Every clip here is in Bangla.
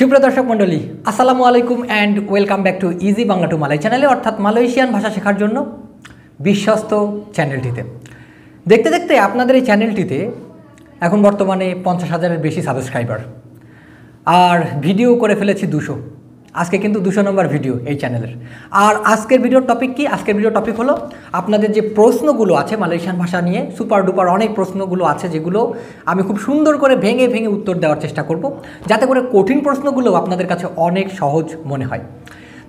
সুপ্রিয় দর্শক মণ্ডলী আসসালামু আলাইকুম and welcome back to easy Bangla to Malay চ্যানেলে অর্থাৎ মালয়েশিয়ান ভাষা শেখার জন্য বিশ্বস্ত চ্যানেলটিতে দেখতে দেখতে আপনাদের এই চ্যানেলটিতে এখন বর্তমানে পঞ্চাশ হাজারের বেশি সাবস্ক্রাইবার আর ভিডিও করে ফেলেছি দুশো আজকে কিন্তু দুশো নম্বর ভিডিও এই চ্যানেলের আর আজকের ভিডিওর টপিক কি আজকের ভিডিও টপিক হলো আপনাদের যে প্রশ্নগুলো আছে মালয়েশিয়ান ভাষা নিয়ে সুপার ডুপার অনেক প্রশ্নগুলো আছে যেগুলো আমি খুব সুন্দর করে ভেঙে ভেঙে উত্তর দেওয়ার চেষ্টা করব যাতে করে কঠিন প্রশ্নগুলো আপনাদের কাছে অনেক সহজ মনে হয়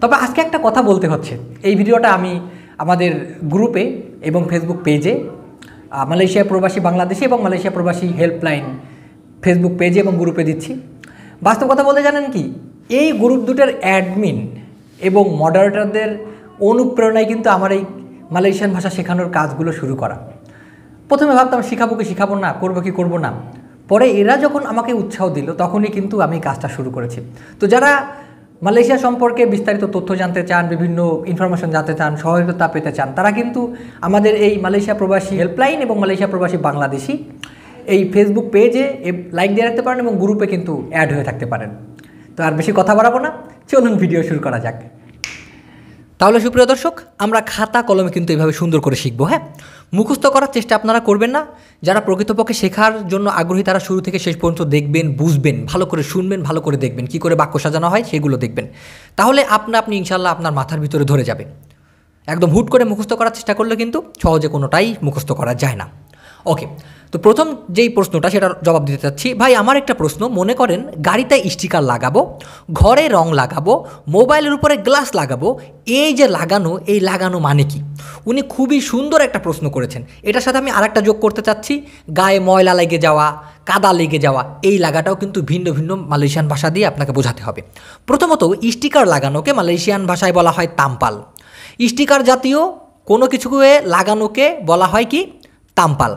তবে আজকে একটা কথা বলতে হচ্ছে এই ভিডিওটা আমি আমাদের গ্রুপে এবং ফেসবুক পেজে মালয়েশিয়া প্রবাসী বাংলাদেশে এবং মালয়েশিয়া প্রবাসী হেল্পলাইন ফেসবুক পেজে এবং গ্রুপে দিচ্ছি বাস্তব কথা বলতে জানেন কি এই গ্রুপ দুটার অ্যাডমিন এবং মডারেটারদের অনুপ্রেরণায় কিন্তু আমার এই মালয়েশিয়ান ভাষা শেখানোর কাজগুলো শুরু করা প্রথমে ভাবতাম শিখাবো কি শিখাবো না করবো কি করবো না পরে এরা যখন আমাকে উৎসাহ দিল তখনই কিন্তু আমি কাজটা শুরু করেছি তো যারা মালয়েশিয়া সম্পর্কে বিস্তারিত তথ্য জানতে চান বিভিন্ন ইনফরমেশন জানতে চান সহায়তা পেতে চান তারা কিন্তু আমাদের এই মালয়েশিয়া প্রবাসী হেল্পলাইন এবং মালয়েশিয়া প্রবাসী বাংলাদেশি এই ফেসবুক পেজে লাইক দিয়ে রাখতে পারেন এবং গ্রুপে কিন্তু অ্যাড হয়ে থাকতে পারেন তো আর বেশি কথা বাড়াবো না চলুন ভিডিও শুরু করা যাক তাহলে সুপ্রিয় দর্শক আমরা খাতা কলমে কিন্তু এভাবে সুন্দর করে শিখবো হ্যাঁ মুখস্থ করার চেষ্টা আপনারা করবেন না যারা প্রকৃতপক্ষে শেখার জন্য আগ্রহী তারা শুরু থেকে শেষ পর্যন্ত দেখবেন বুঝবেন ভালো করে শুনবেন ভালো করে দেখবেন কি করে বাক্য সাজানো হয় সেগুলো দেখবেন তাহলে আপনা আপনি ইনশাল্লাহ আপনার মাথার ভিতরে ধরে যাবে একদম হুট করে মুখস্থ করার চেষ্টা করলে কিন্তু সহজে কোনোটাই মুখস্থ করা যায় না ওকে তো প্রথম যেই প্রশ্নটা সেটার জবাব দিতে চাচ্ছি ভাই আমার একটা প্রশ্ন মনে করেন গাড়িতে স্টিকার লাগাবো ঘরে রং লাগাবো মোবাইলের উপরে গ্লাস লাগাবো এই যে লাগানো এই লাগানো মানে কি উনি খুবই সুন্দর একটা প্রশ্ন করেছেন এটার সাথে আমি আরেকটা যোগ করতে চাচ্ছি গায়ে ময়লা লেগে যাওয়া কাদা লেগে যাওয়া এই লাগাটাও কিন্তু ভিন্ন ভিন্ন মালয়েশিয়ান ভাষা দিয়ে আপনাকে বোঝাতে হবে প্রথমত স্টিকার লাগানোকে মালয়েশিয়ান ভাষায় বলা হয় তাম্পাল স্টিকার জাতীয় কোনো কিছুকে লাগানোকে বলা হয় কি তাম্পাল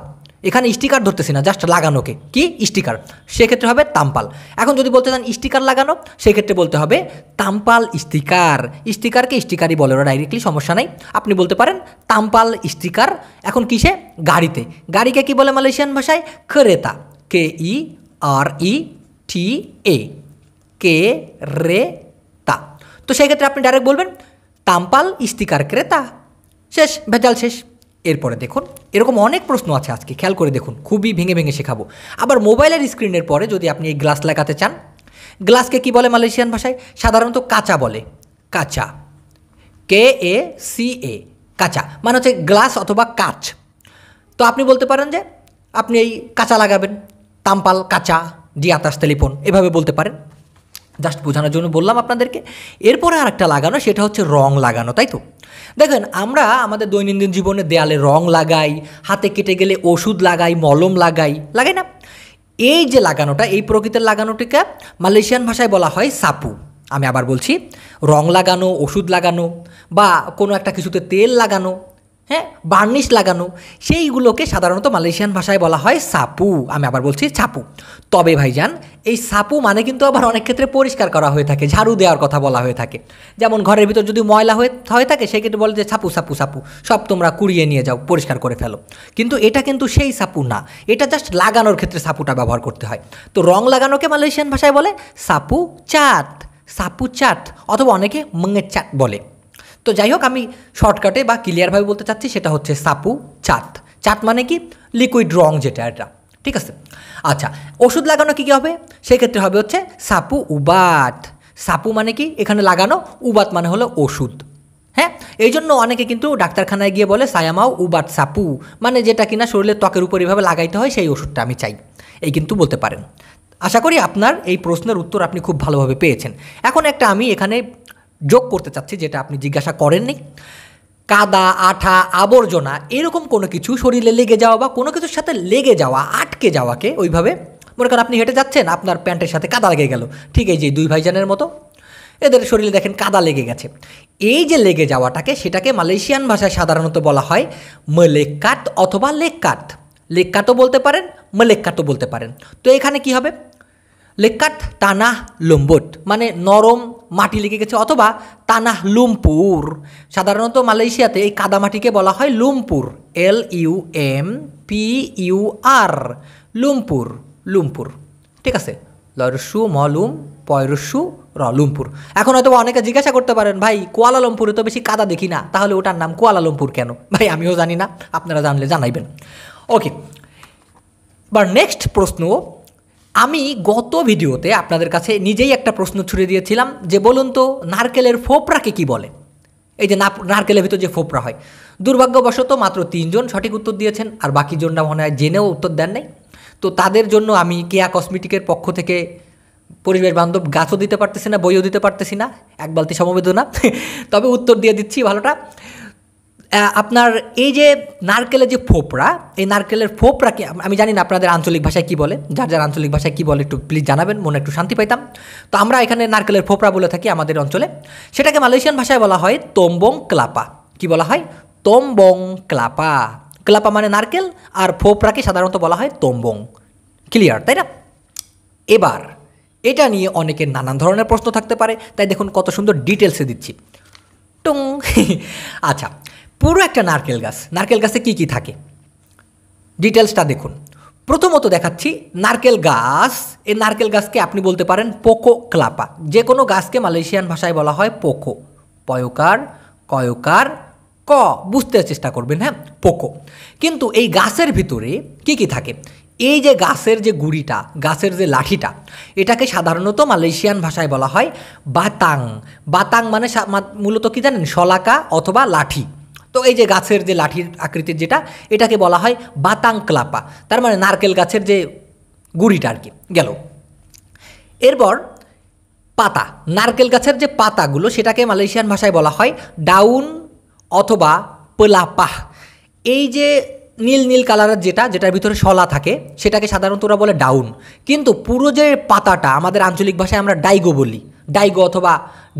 এখানে স্টিকার ধরতেছি না জাস্ট লাগানোকে কি স্টিকার সেক্ষেত্রে হবে তাম্পাল এখন যদি বলতে চান স্টিকার লাগানো সেক্ষেত্রে বলতে হবে তাম্পাল স্টিকার স্টিকারকে স্টিকারই বলে ওরা ডাইরেক্টলি সমস্যা নাই আপনি বলতে পারেন তাম্পাল স্টিকার এখন কিসে গাড়িতে গাড়িকে কি বলে মালয়েশিয়ান ভাষায় খেরেতা কে ই আর ই টি এ কে রে তা তো সেক্ষেত্রে আপনি ডাইরেক্ট বলবেন তাম্পাল স্টিকার ক্রেতা শেষ ভেজাল শেষ এরপরে দেখুন এরকম অনেক প্রশ্ন আছে আজকে খেয়াল করে দেখুন খুবই ভেঙে ভেঙে শেখাবো আবার মোবাইলের স্ক্রিনের পরে যদি আপনি এই গ্লাস লাগাতে চান গ্লাসকে কি বলে মালয়েশিয়ান ভাষায় সাধারণত কাঁচা বলে কাঁচা কে এ সি এ কাঁচা মানে হচ্ছে গ্লাস অথবা কাঁচ তো আপনি বলতে পারেন যে আপনি এই কাঁচা লাগাবেন তাম্পাল কাঁচা ডিয়াতাস তেলিপন এভাবে বলতে পারেন জাস্ট বোঝানোর জন্য বললাম আপনাদেরকে এরপরে আরেকটা লাগানো সেটা হচ্ছে রং লাগানো তাই তো দেখেন আমরা আমাদের দৈনন্দিন জীবনে দেয়ালে রং লাগাই হাতে কেটে গেলে ওষুধ লাগাই মলম লাগাই লাগাই না এই যে লাগানোটা এই প্রকৃতির লাগানোটিকে মালয়েশিয়ান ভাষায় বলা হয় সাপু আমি আবার বলছি রং লাগানো ওষুধ লাগানো বা কোনো একটা কিছুতে তেল লাগানো হ্যাঁ বার্নিশ লাগানো সেইগুলোকে সাধারণত মালয়েশিয়ান ভাষায় বলা হয় সাপু আমি আবার বলছি ছাপু তবে ভাইজান এই সাপু মানে কিন্তু আবার অনেক ক্ষেত্রে পরিষ্কার করা হয়ে থাকে ঝাড়ু দেওয়ার কথা বলা হয়ে থাকে যেমন ঘরের ভিতর যদি ময়লা হয়ে হয়ে থাকে ক্ষেত্রে বলে যে সাপু সাপু সাপু সব তোমরা কুড়িয়ে নিয়ে যাও পরিষ্কার করে ফেলো কিন্তু এটা কিন্তু সেই সাপু না এটা জাস্ট লাগানোর ক্ষেত্রে সাপুটা ব্যবহার করতে হয় তো রং লাগানোকে মালয়েশিয়ান ভাষায় বলে সাপু চাট সাপু চাট অথবা অনেকে মঙ্গের চাট বলে তো যাই হোক আমি শর্টকাটে বা ক্লিয়ারভাবে বলতে চাচ্ছি সেটা হচ্ছে সাপু চাত চাত মানে কি লিকুইড রং যেটা এটা ঠিক আছে আচ্ছা ওষুধ লাগানো কী কী হবে সেক্ষেত্রে হবে হচ্ছে সাপু উবাত সাপু মানে কি এখানে লাগানো উবাত মানে হলো ওষুধ হ্যাঁ এই জন্য অনেকে কিন্তু ডাক্তারখানায় গিয়ে বলে সায়ামাও উবাত সাপু মানে যেটা কিনা শরীরের ত্বকের উপর এভাবে লাগাইতে হয় সেই ওষুধটা আমি চাই এই কিন্তু বলতে পারেন আশা করি আপনার এই প্রশ্নের উত্তর আপনি খুব ভালোভাবে পেয়েছেন এখন একটা আমি এখানে যোগ করতে চাচ্ছি যেটা আপনি জিজ্ঞাসা করেননি কাদা আঠা আবর্জনা এরকম কোনো কিছু শরীরে লেগে যাওয়া বা কোনো কিছুর সাথে লেগে যাওয়া আটকে যাওয়াকে ওইভাবে মনে করেন আপনি হেঁটে যাচ্ছেন আপনার প্যান্টের সাথে কাদা লেগে গেল ঠিক এই যে দুই ভাইজানের মতো এদের শরীরে দেখেন কাদা লেগে গেছে এই যে লেগে যাওয়াটাকে সেটাকে মালয়েশিয়ান ভাষায় সাধারণত বলা হয় মলেকাত অথবা লেকাত লেকাতও বলতে পারেন মলেকাতও বলতে পারেন তো এখানে কি হবে লেকাত তানাহ লম্বট মানে নরম মাটি লেগে গেছে অথবা তানাহ লুমপুর সাধারণত মালয়েশিয়াতে এই কাদামাটিকে বলা হয় লুমপুর L U M P U R লুমপুর লুমপুর ঠিক আছে লরসু মলুম পয়রসু র লুমপুর এখন হয়তো অনেকে জিজ্ঞাসা করতে পারেন ভাই কুয়ালালামপুরে তো বেশি কাদা দেখি না তাহলে ওটার নাম কুয়ালালামপুর কেন ভাই আমিও জানি না আপনারা জানলে জানাইবেন ওকে বা নেক্সট প্রশ্ন আমি গত ভিডিওতে আপনাদের কাছে নিজেই একটা প্রশ্ন ছুড়ে দিয়েছিলাম যে বলুন তো নারকেলের ফোপরাকে কি বলে এই যে নারকেলের ভিতর যে ফোপরা হয় দুর্ভাগ্যবশত মাত্র তিনজন সঠিক উত্তর দিয়েছেন আর বাকিজনরা মনে হয় জেনেও উত্তর দেন নাই তো তাদের জন্য আমি কেয়া কসমেটিকের পক্ষ থেকে পরিবেশ বান্ধব গাছও দিতে পারতেছি না বইও দিতে পারতেছি না এক বালতি সমবেদনা তবে উত্তর দিয়ে দিচ্ছি ভালোটা আপনার এই যে নারকেলের যে ফোপড়া এই নারকেলের ফোপড়াকে আমি জানি না আপনাদের আঞ্চলিক ভাষায় কী বলে যার যার আঞ্চলিক ভাষায় কী বলে একটু প্লিজ জানাবেন মনে একটু শান্তি পাইতাম তো আমরা এখানে নারকেলের ফোপড়া বলে থাকি আমাদের অঞ্চলে সেটাকে মালয়েশিয়ান ভাষায় বলা হয় তোম্বং ক্লাপা কি বলা হয় তোম্বং ক্লাপা ক্লাপা মানে নারকেল আর ফোপড়াকে সাধারণত বলা হয় তোম্বং ক্লিয়ার তাই না এবার এটা নিয়ে অনেকের নানান ধরনের প্রশ্ন থাকতে পারে তাই দেখুন কত সুন্দর ডিটেলসে দিচ্ছি টং আচ্ছা পুরো একটা নারকেল গাছ নারকেল গাছে কি কি থাকে ডিটেলসটা দেখুন প্রথমত দেখাচ্ছি নারকেল গাছ এই নারকেল গাছকে আপনি বলতে পারেন পোকো ক্লাপা যে কোনো গাছকে মালয়েশিয়ান ভাষায় বলা হয় পোকো পয়কার কয়কার ক বুঝতে চেষ্টা করবেন হ্যাঁ পোকো কিন্তু এই গাছের ভিতরে কি কি থাকে এই যে গাছের যে গুড়িটা গাছের যে লাঠিটা এটাকে সাধারণত মালয়েশিয়ান ভাষায় বলা হয় বাতাং বাতাং মানে মূলত কি জানেন শলাকা অথবা লাঠি তো এই যে গাছের যে লাঠির আকৃতির যেটা এটাকে বলা হয় বাতাংক্লাপা তার মানে নারকেল গাছের যে গুড়িটা আর কি গেল এরপর পাতা নারকেল গাছের যে পাতাগুলো সেটাকে মালয়েশিয়ান ভাষায় বলা হয় ডাউন অথবা পলাপাহ এই যে নীল নীল কালারের যেটা যেটার ভিতরে শলা থাকে সেটাকে সাধারণত ওরা বলে ডাউন কিন্তু পুরো যে পাতাটা আমাদের আঞ্চলিক ভাষায় আমরা ডাইগো বলি ডাইগো অথবা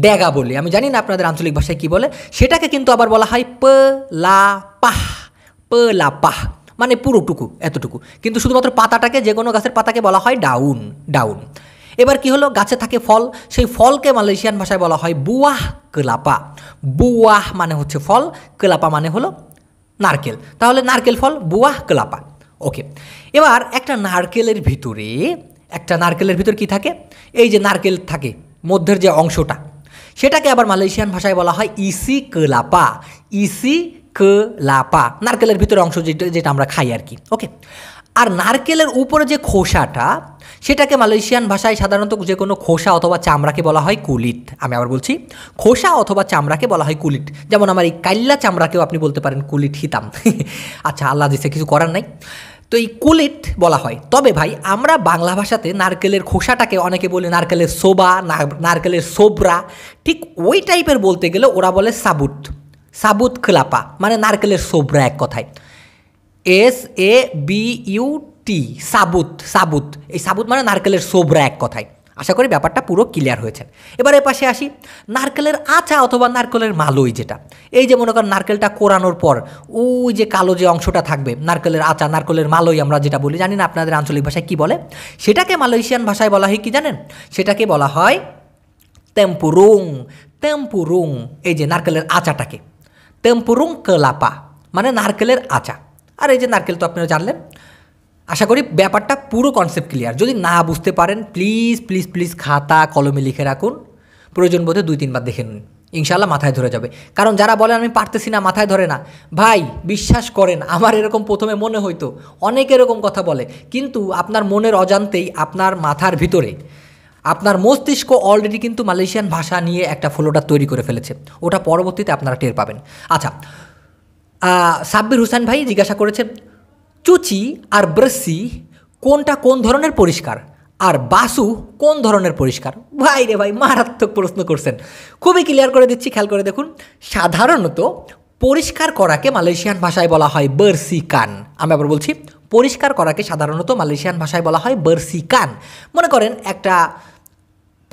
ড্যাগা বলি আমি জানি না আপনাদের আঞ্চলিক ভাষায় কী বলে সেটাকে কিন্তু আবার বলা হয় প লা পাহ প লা পাহ মানে পুরোটুকু এতটুকু কিন্তু শুধুমাত্র পাতাটাকে যে কোনো গাছের পাতাকে বলা হয় ডাউন ডাউন এবার কি হলো গাছে থাকে ফল সেই ফলকে মালয়েশিয়ান ভাষায় বলা হয় বুয়াহ কেলাপা বুয়াহ মানে হচ্ছে ফল কেলাপা মানে হলো নারকেল তাহলে নারকেল ফল বুয়াহ কেলাপা ওকে এবার একটা নারকেলের ভিতরে একটা নারকেলের ভিতর কি থাকে এই যে নারকেল থাকে মধ্যের যে অংশটা সেটাকে আবার মালয়েশিয়ান ভাষায় বলা হয় ইসি কলাপা ইসি কলাপা নারকেলের ভিতরে অংশ যেটা যেটা আমরা খাই আর কি ওকে আর নারকেলের উপরে যে খোসাটা সেটাকে মালয়েশিয়ান ভাষায় সাধারণত যে কোনো খোসা অথবা চামড়াকে বলা হয় কুলিট আমি আবার বলছি খোসা অথবা চামড়াকে বলা হয় কুলিট যেমন আমার এই কাইল্লা চামড়াকেও আপনি বলতে পারেন কুলিট হিতাম আচ্ছা আল্লাহ দিছে কিছু করার নাই তো এই কুলিট বলা হয় তবে ভাই আমরা বাংলা ভাষাতে নারকেলের খোসাটাকে অনেকে বলে নারকেলের সোবা নারকেলের সোবরা ঠিক ওই টাইপের বলতে গেলে ওরা বলে সাবুত সাবুত খেলাপা মানে নারকেলের সোবরা এক কথায় S A B U T সাবুত সাবুত এই সাবুত মানে নারকেলের সোবরা এক কথায় আশা করি ব্যাপারটা পুরো ক্লিয়ার হয়েছে এবার এ পাশে আসি নারকেলের আচা অথবা নারকেলের মালই যেটা এই যে মনে করেন নারকেলটা কোরানোর পর ওই যে কালো যে অংশটা থাকবে নারকেলের আচা নারকেলের মালই আমরা যেটা বলি জানি না আপনাদের আঞ্চলিক ভাষায় কি বলে সেটাকে মালয়েশিয়ান ভাষায় বলা হয় কি জানেন সেটাকে বলা হয় তেম্পুরুং তেম্পুরুং এই যে নারকেলের আচাটাকে তেম্পুরুং কলাপা মানে নারকেলের আচা আর এই যে নারকেল তো আপনারা জানলেন আশা করি ব্যাপারটা পুরো কনসেপ্ট ক্লিয়ার যদি না বুঝতে পারেন প্লিজ প্লিজ প্লিজ খাতা কলমে লিখে রাখুন প্রয়োজন বোধে দুই তিনবার দেখে নিন ইনশাল্লাহ মাথায় ধরে যাবে কারণ যারা বলেন আমি পারতেছি না মাথায় ধরে না ভাই বিশ্বাস করেন আমার এরকম প্রথমে মনে হইতো অনেক এরকম কথা বলে কিন্তু আপনার মনের অজান্তেই আপনার মাথার ভিতরে আপনার মস্তিষ্ক অলরেডি কিন্তু মালয়েশিয়ান ভাষা নিয়ে একটা ফলোটা তৈরি করে ফেলেছে ওটা পরবর্তীতে আপনারা টের পাবেন আচ্ছা সাব্বির হুসেন ভাই জিজ্ঞাসা করেছেন চুচি আর ব্রসি কোনটা কোন ধরনের পরিষ্কার আর বাসু কোন ধরনের পরিষ্কার ভাই রে ভাই মারাত্মক প্রশ্ন করছেন খুবই ক্লিয়ার করে দিচ্ছি খেয়াল করে দেখুন সাধারণত পরিষ্কার করাকে মালয়েশিয়ান ভাষায় বলা হয় বার্সি কান আমি আবার বলছি পরিষ্কার করাকে সাধারণত মালয়েশিয়ান ভাষায় বলা হয় বার্সি কান মনে করেন একটা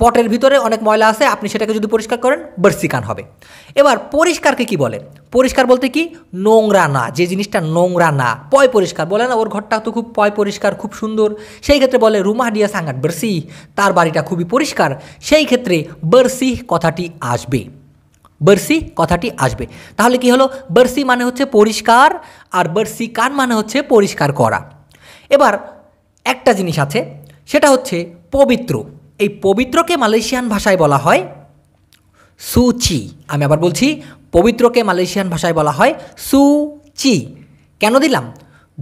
পটের ভিতরে অনেক ময়লা আছে আপনি সেটাকে যদি পরিষ্কার করেন বর্ষিকান হবে এবার পরিষ্কারকে কি বলে পরিষ্কার বলতে কি নোংরা না যে জিনিসটা নোংরা না পয় পরিষ্কার বলে না ওর ঘরটা তো খুব পয় পরিষ্কার খুব সুন্দর সেই ক্ষেত্রে বলে রুমা ডিয়া সাঙ্গাট বর্ষি তার বাড়িটা খুবই পরিষ্কার সেই ক্ষেত্রে বর্ষি কথাটি আসবে বর্ষি কথাটি আসবে তাহলে কি হলো বর্ষি মানে হচ্ছে পরিষ্কার আর বর্ষি কান মানে হচ্ছে পরিষ্কার করা এবার একটা জিনিস আছে সেটা হচ্ছে পবিত্র এই পবিত্রকে মালয়েশিয়ান ভাষায় বলা হয় সুচি আমি আবার বলছি পবিত্রকে মালয়েশিয়ান ভাষায় বলা হয় সুচি কেন দিলাম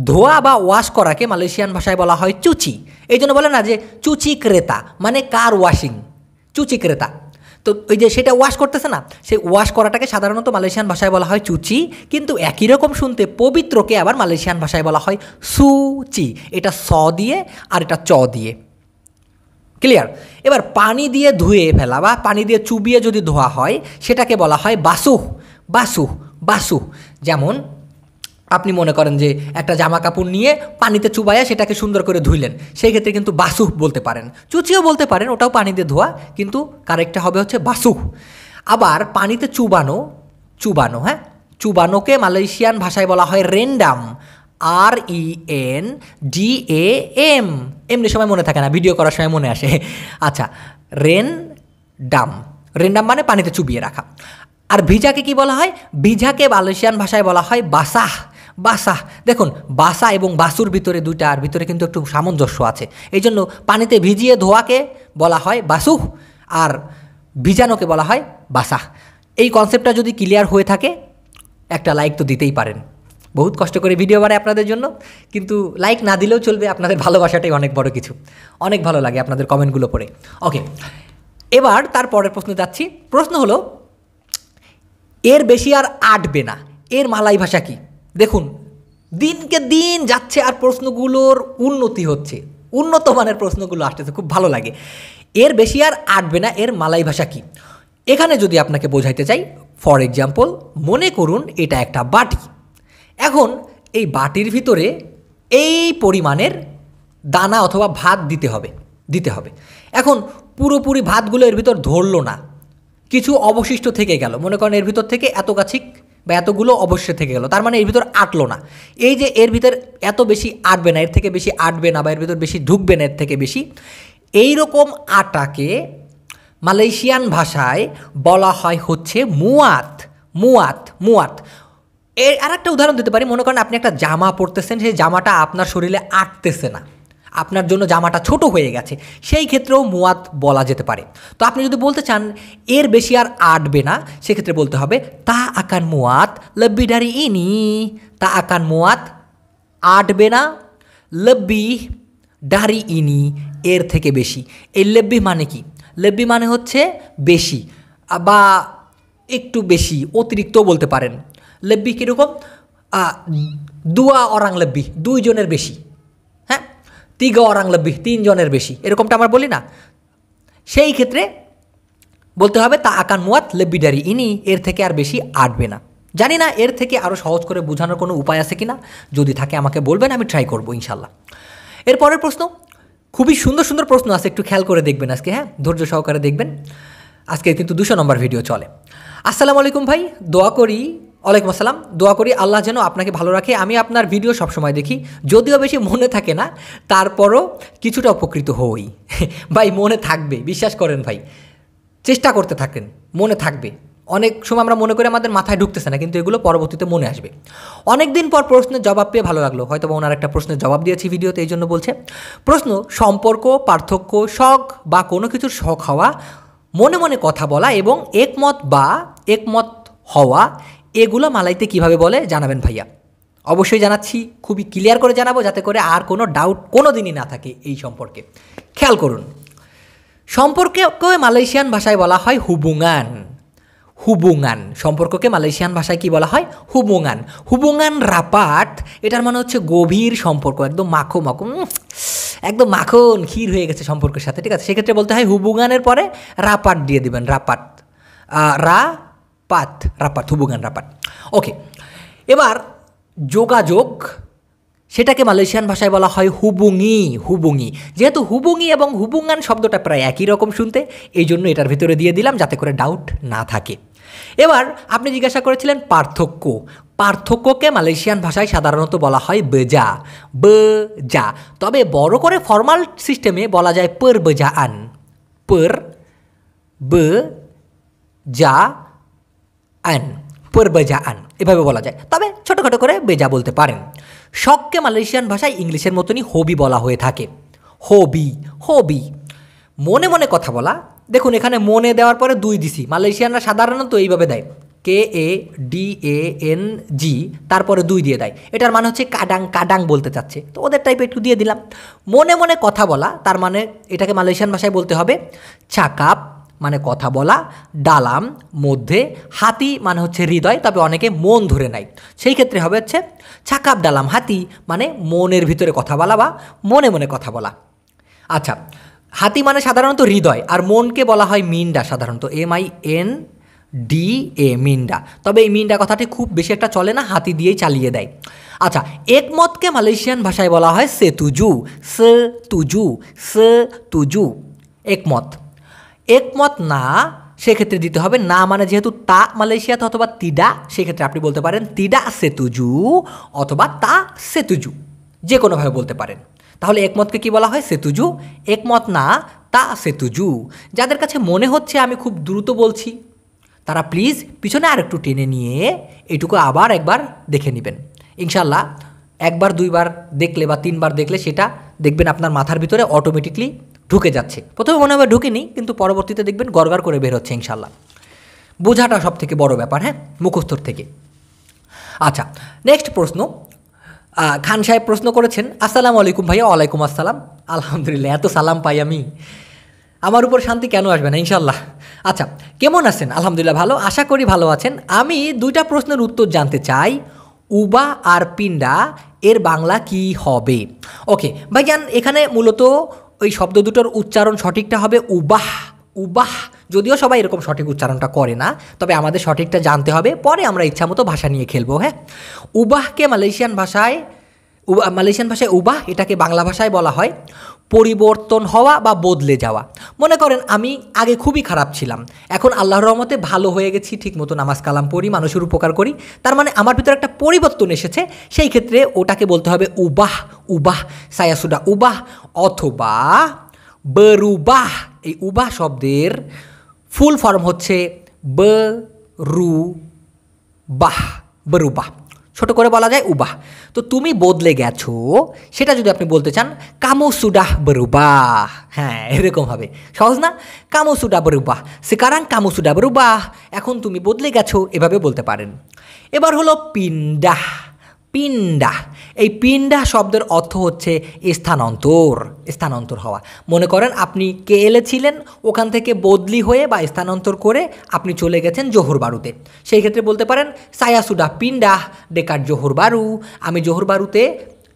ধোয়া বা ওয়াশ করাকে মালয়েশিয়ান ভাষায় বলা হয় চুচি এই জন্য বলে না যে চুচি ক্রেতা মানে কার ওয়াশিং চুচি ক্রেতা তো ওই যে সেটা ওয়াশ করতেছে না সেই ওয়াশ করাটাকে সাধারণত মালয়েশিয়ান ভাষায় বলা হয় চুচি কিন্তু একই রকম শুনতে পবিত্রকে আবার মালয়েশিয়ান ভাষায় বলা হয় সুচি এটা স দিয়ে আর এটা চ দিয়ে ক্লিয়ার এবার পানি দিয়ে ধুয়ে ফেলা বা পানি দিয়ে চুবিয়ে যদি ধোয়া হয় সেটাকে বলা হয় বাসু বাসু বাসু যেমন আপনি মনে করেন যে একটা জামা কাপড় নিয়ে পানিতে চুবাইয়া সেটাকে সুন্দর করে ধুইলেন সেই ক্ষেত্রে কিন্তু বাসু বলতে পারেন চুচিও বলতে পারেন ওটাও পানি দিয়ে ধোয়া কিন্তু কারেক্টটা হবে হচ্ছে বাসু আবার পানিতে চুবানো চুবানো হ্যাঁ চুবানোকে মালয়েশিয়ান ভাষায় বলা হয় রেন্ডাম R E N D A M এমনি সময় মনে থাকে না ভিডিও করার সময় মনে আসে আচ্ছা রেন ডাম ডাম মানে পানিতে চুবিয়ে রাখা আর ভিজাকে কি বলা হয় ভিজাকে মালয়েশিয়ান ভাষায় বলা হয় বাসাহ বাসা দেখুন বাসা এবং বাসুর ভিতরে দুইটার ভিতরে কিন্তু একটু সামঞ্জস্য আছে এই জন্য পানিতে ভিজিয়ে ধোয়াকে বলা হয় বাসুহ আর ভিজানোকে বলা হয় বাসা এই কনসেপ্টটা যদি ক্লিয়ার হয়ে থাকে একটা লাইক তো দিতেই পারেন বহুত কষ্ট করে ভিডিও বানাই আপনাদের জন্য কিন্তু লাইক না দিলেও চলবে আপনাদের ভালোবাসাটাই অনেক বড় কিছু অনেক ভালো লাগে আপনাদের কমেন্টগুলো পড়ে ওকে এবার তার পরের প্রশ্ন যাচ্ছি প্রশ্ন হলো এর বেশি আর আটবে না এর মালাই ভাষা কি দেখুন দিনকে দিন যাচ্ছে আর প্রশ্নগুলোর উন্নতি হচ্ছে উন্নত মানের প্রশ্নগুলো আসতেছে খুব ভালো লাগে এর বেশি আর আটবে না এর মালাই ভাষা কি এখানে যদি আপনাকে বোঝাইতে চাই ফর এক্সাম্পল মনে করুন এটা একটা বাটি এখন এই বাটির ভিতরে এই পরিমাণের দানা অথবা ভাত দিতে হবে দিতে হবে এখন পুরোপুরি ভাতগুলো এর ভিতর ধরল না কিছু অবশিষ্ট থেকে গেল মনে করেন এর ভিতর থেকে এত কাছিক বা এতগুলো অবশ্যই থেকে গেল তার মানে এর ভিতর আটলো না এই যে এর ভিতর এত বেশি আটবে না এর থেকে বেশি আটবে না বা এর ভিতর বেশি ঢুকবে না এর থেকে বেশি এই রকম আটাকে মালয়েশিয়ান ভাষায় বলা হয় হচ্ছে মুয়াত মুয়াত মুয়াত এর আর একটা উদাহরণ দিতে পারি মনে করেন আপনি একটা জামা পরতেছেন সেই জামাটা আপনার শরীরে আটতেছে না আপনার জন্য জামাটা ছোট হয়ে গেছে সেই ক্ষেত্রেও মুয়াত বলা যেতে পারে তো আপনি যদি বলতে চান এর বেশি আর আটবে না সেক্ষেত্রে বলতে হবে তা আকান মুয়াত লব্বিডারি ইনি তা আকান মুয়াত আটবে না লব্বি ডারি ইনি এর থেকে বেশি এই লেব্বি মানে কি লেব্বি মানে হচ্ছে বেশি বা একটু বেশি অতিরিক্ত বলতে পারেন lebih কীরকম দুয়া অরাং লেব্বি দুইজনের বেশি হ্যাঁ তিগা অরাং লেব্বি তিনজনের বেশি এরকমটা আমরা বলি না সেই ক্ষেত্রে বলতে হবে তা আকান মুয়াত লেব্বিডারি ইনি এর থেকে আর বেশি আটবে না জানি না এর থেকে আরও সহজ করে বোঝানোর কোনো উপায় আছে কি না যদি থাকে আমাকে বলবেন আমি ট্রাই করবো ইনশাল্লাহ এরপরের প্রশ্ন খুবই সুন্দর সুন্দর প্রশ্ন আছে একটু খেয়াল করে দেখবেন আজকে হ্যাঁ ধৈর্য সহকারে দেখবেন আজকে কিন্তু দুশো নম্বর ভিডিও চলে আসসালামু আলাইকুম ভাই দোয়া করি ওয়ালাইকুম আসসালাম দোয়া করি আল্লাহ যেন আপনাকে ভালো রাখে আমি আপনার ভিডিও সবসময় দেখি যদিও বেশি মনে থাকে না তারপরও কিছুটা উপকৃত হই ভাই মনে থাকবে বিশ্বাস করেন ভাই চেষ্টা করতে থাকেন মনে থাকবে অনেক সময় আমরা মনে করি আমাদের মাথায় ঢুকতেছে না কিন্তু এগুলো পরবর্তীতে মনে আসবে অনেক দিন পর প্রশ্নের জবাব পেয়ে ভালো লাগলো হয়তো বা ওনার একটা প্রশ্নের জবাব দিয়েছি ভিডিওতে এই জন্য বলছে প্রশ্ন সম্পর্ক পার্থক্য শখ বা কোনো কিছুর শখ হওয়া মনে মনে কথা বলা এবং একমত বা একমত হওয়া এগুলো মালাইতে কিভাবে বলে জানাবেন ভাইয়া অবশ্যই জানাচ্ছি খুবই ক্লিয়ার করে জানাবো যাতে করে আর কোনো ডাউট কোনো দিনই না থাকে এই সম্পর্কে খেয়াল করুন সম্পর্ককে মালয়েশিয়ান ভাষায় বলা হয় হুবুঙ্গান হুবুঙান সম্পর্ককে মালয়েশিয়ান ভাষায় কি বলা হয় হুবুঙান হুবুঙান রাপাট এটার মানে হচ্ছে গভীর সম্পর্ক একদম মাখো মাখো একদম মাখন ক্ষীর হয়ে গেছে সম্পর্কের সাথে ঠিক আছে সেক্ষেত্রে বলতে হয় হুবুঙানের পরে রাপাট দিয়ে দিবেন রাপাট রা পাত রাপাত হুবুগান রাপাত ওকে এবার যোগাযোগ সেটাকে মালয়েশিয়ান ভাষায় বলা হয় হুবুঙি হুবুঙি যেহেতু হুবুঙি এবং হুবুঙ্গান শব্দটা প্রায় একই রকম শুনতে এই জন্য এটার ভিতরে দিয়ে দিলাম যাতে করে ডাউট না থাকে এবার আপনি জিজ্ঞাসা করেছিলেন পার্থক্য পার্থক্যকে মালয়েশিয়ান ভাষায় সাধারণত বলা হয় বেজা যা তবে বড় করে ফর্মাল সিস্টেমে বলা যায় পর বেজা আন পর ব যা আন পরবেজা আন এভাবে বলা যায় তবে ছোটোখাটো করে বেজা বলতে পারেন শখকে মালয়েশিয়ান ভাষায় ইংলিশের মতনই হবি বলা হয়ে থাকে হবি হবি মনে মনে কথা বলা দেখুন এখানে মনে দেওয়ার পরে দুই দিছি মালয়েশিয়ানরা সাধারণত এইভাবে দেয় কে A D A N G তারপরে দুই দিয়ে দেয় এটার মানে হচ্ছে কাডাং কাডাং বলতে চাচ্ছে তো ওদের টাইপে একটু দিয়ে দিলাম মনে মনে কথা বলা তার মানে এটাকে মালয়েশিয়ান ভাষায় বলতে হবে চাকাপ মানে কথা বলা ডালাম মধ্যে হাতি মানে হচ্ছে হৃদয় তবে অনেকে মন ধরে নেয় সেই ক্ষেত্রে হবে হচ্ছে ছাকাপ ডালাম হাতি মানে মনের ভিতরে কথা বলা বা মনে মনে কথা বলা আচ্ছা হাতি মানে সাধারণত হৃদয় আর মনকে বলা হয় মিন্ডা সাধারণত M I N D A মিন্ডা তবে এই মিন্ডা কথাটি খুব বেশি একটা চলে না হাতি দিয়েই চালিয়ে দেয় আচ্ছা একমতকে মালয়েশিয়ান ভাষায় বলা হয় সে তুজু স তুজু সে তুজু একমত একমত না সেক্ষেত্রে দিতে হবে না মানে যেহেতু তা মালয়েশিয়াতে অথবা তিডা সেক্ষেত্রে আপনি বলতে পারেন তিডা সেতুজু অথবা তা সেতুজু যে কোনোভাবে বলতে পারেন তাহলে একমতকে কি বলা হয় সেতুজু একমত না তা সেতুজু যাদের কাছে মনে হচ্ছে আমি খুব দ্রুত বলছি তারা প্লিজ পিছনে আর একটু টেনে নিয়ে এটুকু আবার একবার দেখে নেবেন ইনশাল্লাহ একবার দুইবার দেখলে বা তিনবার দেখলে সেটা দেখবেন আপনার মাথার ভিতরে অটোমেটিকলি ঢুকে যাচ্ছে প্রথমে মনে হবে ঢুকেনি কিন্তু পরবর্তীতে দেখবেন গড়গড় করে বের হচ্ছে ইনশাল্লাহ বোঝাটা সব থেকে বড় ব্যাপার হ্যাঁ মুখস্থর থেকে আচ্ছা নেক্সট প্রশ্ন খান সাহেব প্রশ্ন করেছেন আসসালামু আলাইকুম ভাইয়া ওয়ালাইকুম আসসালাম আলহামদুলিল্লাহ এত সালাম পাই আমি আমার উপর শান্তি কেন আসবে না ইনশাল্লাহ আচ্ছা কেমন আছেন আলহামদুলিল্লাহ ভালো আশা করি ভালো আছেন আমি দুইটা প্রশ্নের উত্তর জানতে চাই উবা আর পিন্ডা এর বাংলা কি হবে ওকে ভাইজান এখানে মূলত ওই শব্দ দুটোর উচ্চারণ সঠিকটা হবে উবাহ উবাহ যদিও সবাই এরকম সঠিক উচ্চারণটা করে না তবে আমাদের সঠিকটা জানতে হবে পরে আমরা ইচ্ছামতো ভাষা নিয়ে খেলবো হ্যাঁ উবাহকে মালয়েশিয়ান ভাষায় মালয়েশিয়ান ভাষায় উবাহ এটাকে বাংলা ভাষায় বলা হয় পরিবর্তন হওয়া বা বদলে যাওয়া মনে করেন আমি আগে খুবই খারাপ ছিলাম এখন আল্লাহর রহমতে ভালো হয়ে গেছি ঠিক মতো নামাজ কালাম পড়ি মানুষের উপকার করি তার মানে আমার ভিতরে একটা পরিবর্তন এসেছে সেই ক্ষেত্রে ওটাকে বলতে হবে উবাহ উবাহ সায়াসুডা উবাহ অথবা বরুবাহ এই উবাহ শব্দের ফুল ফর্ম হচ্ছে বরু বাহ বরুবাহ ছোট করে বলা যায় উবাহ তো তুমি বদলে গেছো সেটা যদি আপনি বলতে চান কামো সুডাহ বরুবাহ হ্যাঁ এরকম হবে সহজ না কামো সুডা বরুবাহ সেকারাং কামো সুডা বরুবাহ এখন তুমি বদলে গেছো এভাবে বলতে পারেন এবার হলো পিন্ডাহ পিণ্ডা এই পিণ্ডা শব্দের অর্থ হচ্ছে স্থানান্তর স্থানান্তর হওয়া মনে করেন আপনি এলে ছিলেন ওখান থেকে বদলি হয়ে বা স্থানান্তর করে আপনি চলে গেছেন বারুতে সেই ক্ষেত্রে বলতে পারেন সায়াসুডা পিণ্ডা ডেকার বারু আমি বারুতে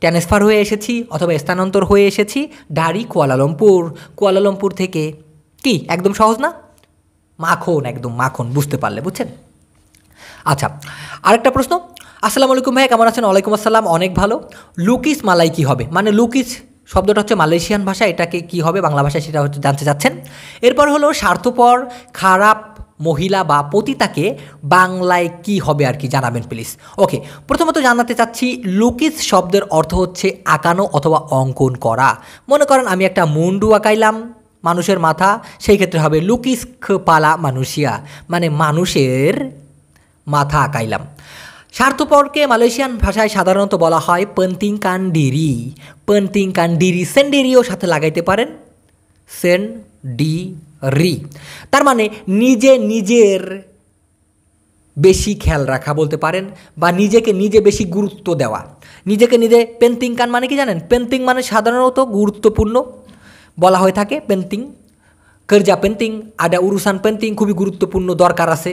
ট্রান্সফার হয়ে এসেছি অথবা স্থানান্তর হয়ে এসেছি ডারি কুয়ালালমপুর কুয়ালালমপুর থেকে কি একদম সহজ না মাখন একদম মাখন বুঝতে পারলে বুঝছেন আচ্ছা আরেকটা প্রশ্ন আসসালামু আলাইকুম ভাই কেমন আছেন ওয়ালাইকুম আসসালাম অনেক ভালো লুকিস মালাই কি হবে মানে লুকিস শব্দটা হচ্ছে মালয়েশিয়ান ভাষা এটাকে কি হবে বাংলা ভাষায় সেটা হচ্ছে জানতে চাচ্ছেন এরপর হলো স্বার্থপর খারাপ মহিলা বা পতিতাকে বাংলায় কি হবে আর কি জানাবেন প্লিজ ওকে প্রথমত জানাতে চাচ্ছি লুকিস শব্দের অর্থ হচ্ছে আঁকানো অথবা অঙ্কন করা মনে করেন আমি একটা মুন্ডু আঁকাইলাম মানুষের মাথা সেই ক্ষেত্রে হবে লুকিস পালা মানুষিয়া মানে মানুষের মাথা আঁকাইলাম স্বার্থপরকে মালয়েশিয়ান ভাষায় সাধারণত বলা হয় পন্তিং কান্ডিরি পন্তিং কান্ডিরি সেন্ডেরিও সাথে লাগাইতে পারেন সেন ডি রি তার মানে নিজে নিজের বেশি খেয়াল রাখা বলতে পারেন বা নিজেকে নিজে বেশি গুরুত্ব দেওয়া নিজেকে নিজে পেন্টিং কান মানে কি জানেন পেন্টিং মানে সাধারণত গুরুত্বপূর্ণ বলা হয়ে থাকে পেন্টিং কর্জা পেন্টিং আডা উরুসান পেন্টিং খুবই গুরুত্বপূর্ণ দরকার আছে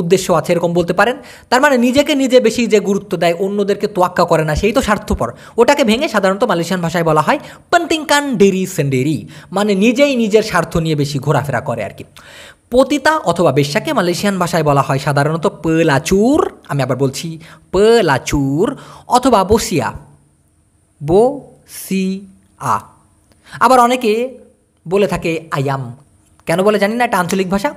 উদ্দেশ্য আছে এরকম বলতে পারেন তার মানে নিজেকে নিজে বেশি যে গুরুত্ব দেয় অন্যদেরকে তোয়াক্কা করে না সেই তো স্বার্থপর ওটাকে ভেঙে সাধারণত মালয়েশিয়ান ভাষায় বলা হয় পন্তিংকান ডেরি সেন্ডেরি মানে নিজেই নিজের স্বার্থ নিয়ে বেশি ঘোরাফেরা করে আর কি পতিতা অথবা বেশ্যাকে মালয়েশিয়ান ভাষায় বলা হয় সাধারণত পলাচুর আমি আবার বলছি পলাচুর অথবা বসিয়া বো সি আ আবার অনেকে বলে থাকে আয়াম কেন বলে জানি না এটা আঞ্চলিক ভাষা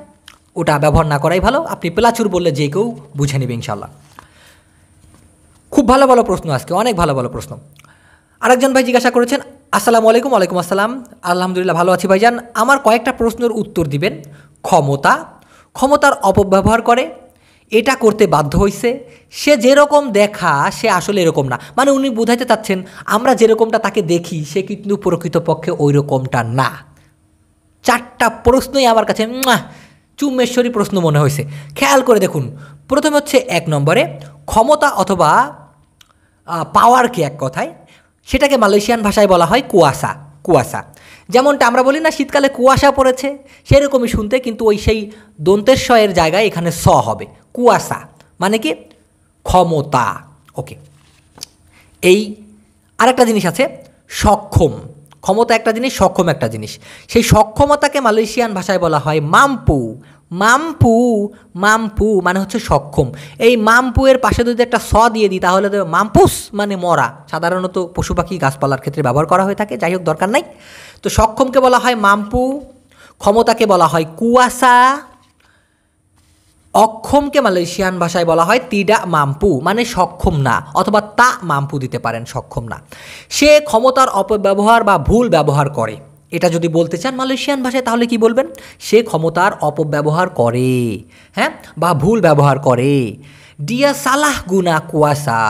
ওটা ব্যবহার না করাই ভালো আপনি প্লাচুর বললে যে কেউ বুঝে নেবে ইনশাল্লাহ খুব ভালো ভালো প্রশ্ন আজকে অনেক ভালো ভালো প্রশ্ন আরেকজন ভাই জিজ্ঞাসা করেছেন আসসালামু আলাইকুম আলাইকুম আসসালাম আলহামদুলিল্লাহ ভালো আছি ভাইজান আমার কয়েকটা প্রশ্নের উত্তর দিবেন ক্ষমতা ক্ষমতার অপব্যবহার করে এটা করতে বাধ্য হয়েছে সে যেরকম দেখা সে আসলে এরকম না মানে উনি বোঝাইতে চাচ্ছেন আমরা যেরকমটা তাকে দেখি সে কিন্তু প্রকৃতপক্ষে ওই রকমটা না চারটা প্রশ্নই আমার কাছে চুম্মেশ্বরী প্রশ্ন মনে হয়েছে খেয়াল করে দেখুন প্রথমে হচ্ছে এক নম্বরে ক্ষমতা অথবা পাওয়ারকে এক কথায় সেটাকে মালয়েশিয়ান ভাষায় বলা হয় কুয়াশা কুয়াশা যেমনটা আমরা বলি না শীতকালে কুয়াশা পড়েছে সেরকমই শুনতে কিন্তু ওই সেই দন্তের শয়ের জায়গায় এখানে স হবে কুয়াশা মানে কি ক্ষমতা ওকে এই আরেকটা জিনিস আছে সক্ষম ক্ষমতা একটা জিনিস সক্ষম একটা জিনিস সেই সক্ষমতাকে মালয়েশিয়ান ভাষায় বলা হয় মাম্পু মাম্পু মাম্পু মানে হচ্ছে সক্ষম এই মাম্পু এর পাশে যদি একটা স দিয়ে দিই তাহলে মাম্পুস মানে মরা সাধারণত পশু পাখি গাছপালার ক্ষেত্রে ব্যবহার করা হয়ে থাকে যাই হোক দরকার নাই তো সক্ষমকে বলা হয় মাম্পু ক্ষমতাকে বলা হয় কুয়াশা অক্ষমকে মালয়েশিয়ান ভাষায় বলা হয় তিডা মাম্পু মানে সক্ষম না অথবা তা মাম্পু দিতে পারেন সক্ষম না সে ক্ষমতার অপব্যবহার বা ভুল ব্যবহার করে এটা যদি বলতে চান মালয়েশিয়ান ভাষায় তাহলে কি বলবেন সে ক্ষমতার অপব্যবহার করে হ্যাঁ বা ভুল ব্যবহার করে ডিয়া সালাহ গুনা কুয়াশা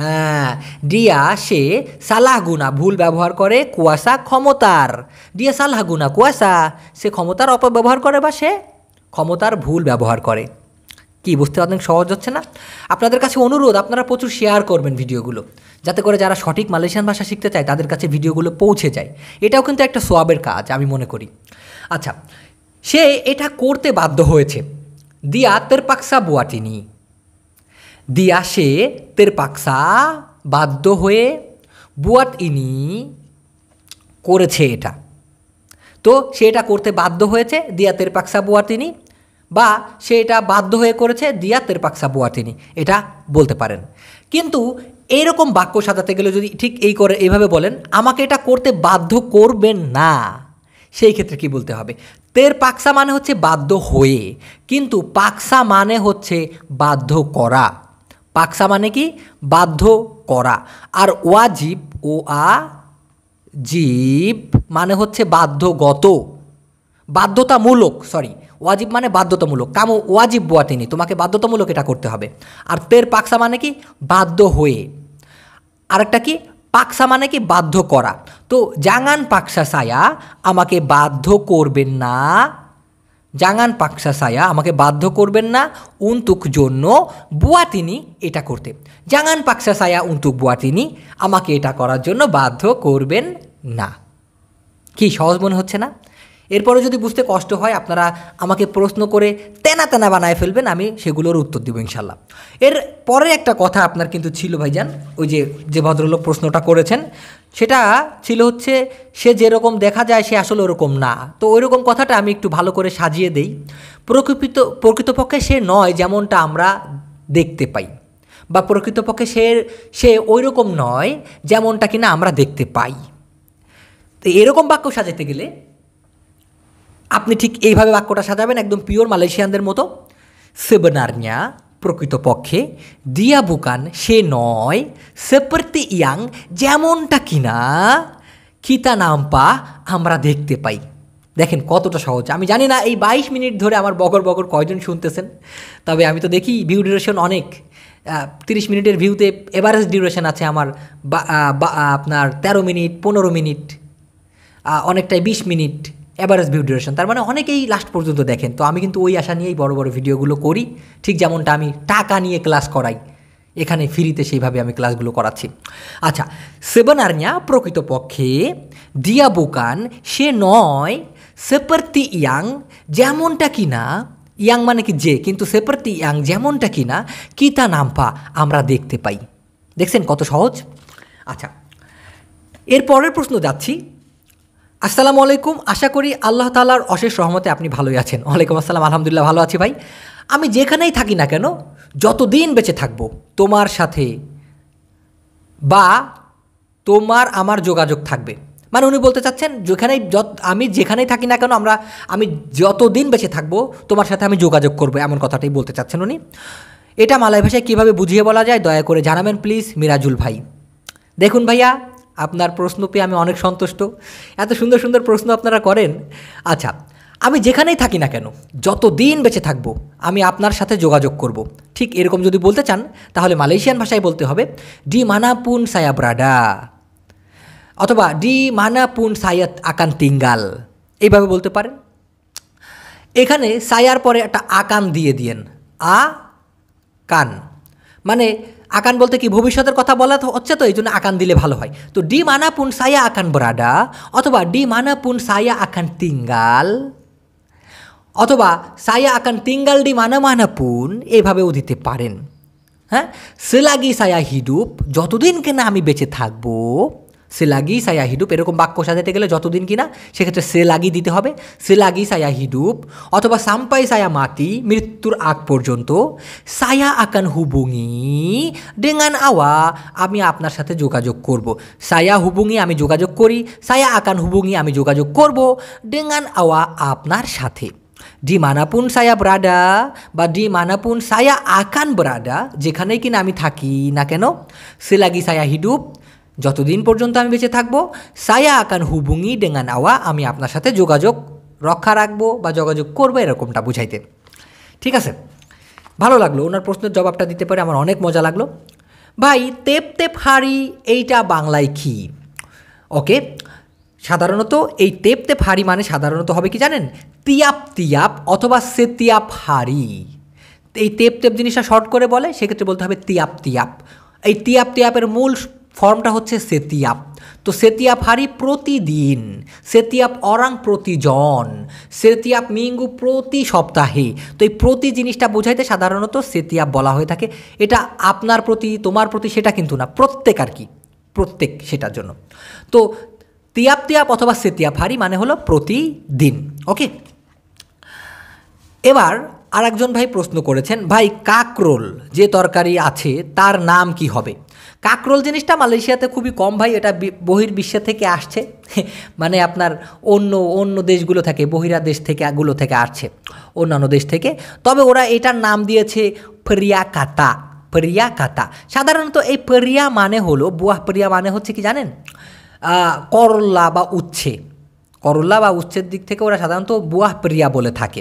হ্যাঁ ডিয়া সে সালাহ গুনা ভুল ব্যবহার করে কুয়াশা ক্ষমতার ডিয়া সালাহ গুনা কুয়াশা সে ক্ষমতার অপব্যবহার করে বা সে ক্ষমতার ভুল ব্যবহার করে কি বুঝতে অনেক সহজ হচ্ছে না আপনাদের কাছে অনুরোধ আপনারা প্রচুর শেয়ার করবেন ভিডিওগুলো যাতে করে যারা সঠিক মালয়েশিয়ান ভাষা শিখতে চায় তাদের কাছে ভিডিওগুলো পৌঁছে যায় এটাও কিন্তু একটা সোয়াবের কাজ আমি মনে করি আচ্ছা সে এটা করতে বাধ্য হয়েছে দিয়া তেরপাকসা বুয়া তিনি দিয়া সে তেরপাকসা বাধ্য হয়ে বুয়াটিনি ইনি করেছে এটা তো সে এটা করতে বাধ্য হয়েছে দিয়া তেরপাকসা বুয়া তিনি বা সে এটা বাধ্য হয়ে করেছে দিয়া তেরপাক্সা বুয়া তিনি এটা বলতে পারেন কিন্তু এরকম বাক্য সাজাতে গেলে যদি ঠিক এই করে এইভাবে বলেন আমাকে এটা করতে বাধ্য করবেন না সেই ক্ষেত্রে কি বলতে হবে তের পাকসা মানে হচ্ছে বাধ্য হয়ে কিন্তু পাকসা মানে হচ্ছে বাধ্য করা পাকসা মানে কি বাধ্য করা আর ওয়াজিব ও আ জীব মানে হচ্ছে বাধ্যগত বাধ্যতামূলক সরি ওয়াজিব মানে বাধ্যতামূলক কামো ওয়াজিব বোয়া তিনি তোমাকে বাধ্যতামূলক এটা করতে হবে আর তের পাকসা মানে কি বাধ্য হয়ে আরেকটা কি পাকসা মানে কি বাধ্য করা তো জাঙ্গান পাকসা সায়া আমাকে বাধ্য করবেন না জাঙ্গান পাকসা সায়া আমাকে বাধ্য করবেন না উন্তুক জন্য বুয়া তিনি এটা করতে জাঙ্গান পাকসা সায়া উন্তুক বুয়া তিনি আমাকে এটা করার জন্য বাধ্য করবেন না কি সহজ মনে হচ্ছে না এরপরে যদি বুঝতে কষ্ট হয় আপনারা আমাকে প্রশ্ন করে তেনা তেনা বানায় ফেলবেন আমি সেগুলোর উত্তর দেবো ইনশাল্লাহ এর পরে একটা কথা আপনার কিন্তু ছিল ভাইজান ওই যে যে ভদ্রলোক প্রশ্নটা করেছেন সেটা ছিল হচ্ছে সে যেরকম দেখা যায় সে আসলে ওরকম না তো ওইরকম কথাটা আমি একটু ভালো করে সাজিয়ে দেই প্রকৃত প্রকৃতপক্ষে সে নয় যেমনটা আমরা দেখতে পাই বা প্রকৃতপক্ষে সে সে ওই রকম নয় যেমনটা কিনা আমরা দেখতে পাই তো এরকম বাক্য সাজাতে গেলে আপনি ঠিক এইভাবে বাক্যটা সাজাবেন একদম পিওর মালয়েশিয়ানদের মতো সেবনারnya প্রকৃতপক্ষে দিয়া বুকান সে নয় সেপার্তি ইয়াং যেমনটা কিনা কিতা নাম্পা আমরা দেখতে পাই দেখেন কতটা সহজ আমি জানি না এই বাইশ মিনিট ধরে আমার বগর বগর কয়জন শুনতেছেন তবে আমি তো দেখি ভিউ ডিউরেশন অনেক তিরিশ মিনিটের ভিউতে এভারেজ ডিউরেশন আছে আমার আপনার তেরো মিনিট পনেরো মিনিট অনেকটাই বিশ মিনিট অ্যাভারেজ ভিউ ডিউরেশন তার মানে অনেকেই লাস্ট পর্যন্ত দেখেন তো আমি কিন্তু ওই আশা নিয়েই বড় বড় ভিডিওগুলো করি ঠিক যেমনটা আমি টাকা নিয়ে ক্লাস করাই এখানে ফ্রিতে সেইভাবে আমি ক্লাসগুলো করাচ্ছি আচ্ছা সেবানার্নিয়া প্রকৃতপক্ষে দিয়া বোকান সে নয় সেপার্তি ইয়াং যেমনটা কি না ইয়াং মানে কি যে কিন্তু সেপার্তি ইয়াং যেমনটা কি না কি তা নাম্পা আমরা দেখতে পাই দেখছেন কত সহজ আচ্ছা এর পরের প্রশ্ন যাচ্ছি আসসালামু আলাইকুম আশা করি আল্লাহ তালার অশেষ রহমতে আপনি ভালোই আছেন ওয়ালাইকুম আসসালাম আলহামদুলিল্লাহ ভালো আছি ভাই আমি যেখানেই থাকি না কেন যতদিন বেঁচে থাকব তোমার সাথে বা তোমার আমার যোগাযোগ থাকবে মানে উনি বলতে চাচ্ছেন যেখানেই যত আমি যেখানেই থাকি না কেন আমরা আমি যতদিন বেঁচে থাকবো তোমার সাথে আমি যোগাযোগ করবো এমন কথাটাই বলতে চাচ্ছেন উনি এটা মালায় ভাষায় কীভাবে বুঝিয়ে বলা যায় দয়া করে জানাবেন প্লিজ মিরাজুল ভাই দেখুন ভাইয়া আপনার প্রশ্ন পেয়ে আমি অনেক সন্তুষ্ট এত সুন্দর সুন্দর প্রশ্ন আপনারা করেন আচ্ছা আমি যেখানেই থাকি না কেন যত দিন বেঁচে থাকবো আমি আপনার সাথে যোগাযোগ করব। ঠিক এরকম যদি বলতে চান তাহলে মালয়েশিয়ান ভাষায় বলতে হবে ডি মানাপুন সায়া ব্রাডা অথবা ডি মানাপুন সায়াত আকান তিঙ্গাল এইভাবে বলতে পারেন এখানে সায়ার পরে একটা আকান দিয়ে দিয়েন আ কান মানে আকান বলতে কি ভবিষ্যতের কথা বলা হচ্ছে তো এই জন্য আকান দিলে ভালো হয় তো ডি মানা পুন সায়া আকান বরাডা অথবা ডি মানা পুন সায়া আকান তিঙ্গাল অথবা সায়া আকান তিঙ্গাল ডি মানা মানা পুন এইভাবেও দিতে পারেন হ্যাঁ সেলাগি সায়া হিডুপ যতদিন কেনা আমি বেঁচে থাকবো সে লাগি সায়া হিডুপ এরকম বাক্য সাজাতে গেলে যতদিন কিনা সেক্ষেত্রে সে লাগি দিতে হবে সে লাগি সায়া হিডুপ অথবা সাম্পাই সায়া মাতি মৃত্যুর আগ পর্যন্ত সায়া আকান হুবুঙি ডেঙ্গান আওয়া আমি আপনার সাথে যোগাযোগ করব। সায়া হুবুঙি আমি যোগাযোগ করি সায়া আকান হুবুঙি আমি যোগাযোগ করব ডেঙ্গান আওয়া আপনার সাথে ডি মানাপুন সায়া ব্রাডা বা ডি মানাপুন সায়া আকান ব্রাডা যেখানেই কিনা আমি থাকি না কেন সে লাগি সায়া হিডুপ যতদিন পর্যন্ত আমি বেঁচে থাকবো সায়া আকান হুবুঙি ডেঙ্গান আওয়া আমি আপনার সাথে যোগাযোগ রক্ষা রাখবো বা যোগাযোগ করবো এরকমটা বুঝাইতে ঠিক আছে ভালো লাগলো ওনার প্রশ্নের জবাবটা দিতে পারে আমার অনেক মজা লাগলো ভাই তেপ তেপ হাড়ি এইটা বাংলায় কি ওকে সাধারণত এই তেপ তেপ হাড়ি মানে সাধারণত হবে কি জানেন তিয়াপ তিয়াপ অথবা তিয়াপ হাড়ি এই তেপ তেপ জিনিসটা শর্ট করে বলে সেক্ষেত্রে বলতে হবে তিয়াপ তিয়াপ এই তিয়াপ তিয়াপের মূল ফর্মটা হচ্ছে সেতিয়াপ তো সেতিয়াপ হারি প্রতিদিন সেতিয়াপ অরাং প্রতিজন সেতিয়াপ মিঙ্গু প্রতি সপ্তাহে তো এই প্রতি জিনিসটা বোঝাইতে সাধারণত সেতিয়াপ বলা হয়ে থাকে এটা আপনার প্রতি তোমার প্রতি সেটা কিন্তু না প্রত্যেক আর কি প্রত্যেক সেটার জন্য তো তিয়াপ তিয়াপ অথবা সেতিয়াপ হারি মানে হলো প্রতিদিন ওকে এবার আর একজন ভাই প্রশ্ন করেছেন ভাই কাকরোল যে তরকারি আছে তার নাম কি হবে কাকরোল জিনিসটা মালয়েশিয়াতে খুবই কম ভাই এটা বহির্বিশ্ব থেকে আসছে মানে আপনার অন্য অন্য দেশগুলো থেকে বহিরা দেশ থেকে এগুলো থেকে আসছে অন্যান্য দেশ থেকে তবে ওরা এটার নাম দিয়েছে ফরিয়া কাতা ফরিয়া কাতা সাধারণত এই ফরিয়া মানে হলো বুয়া ফরিয়া মানে হচ্ছে কি জানেন করল্লা বা উচ্ছে করল্লা বা উচ্ছের দিক থেকে ওরা সাধারণত বুয়া প্রিয়া বলে থাকে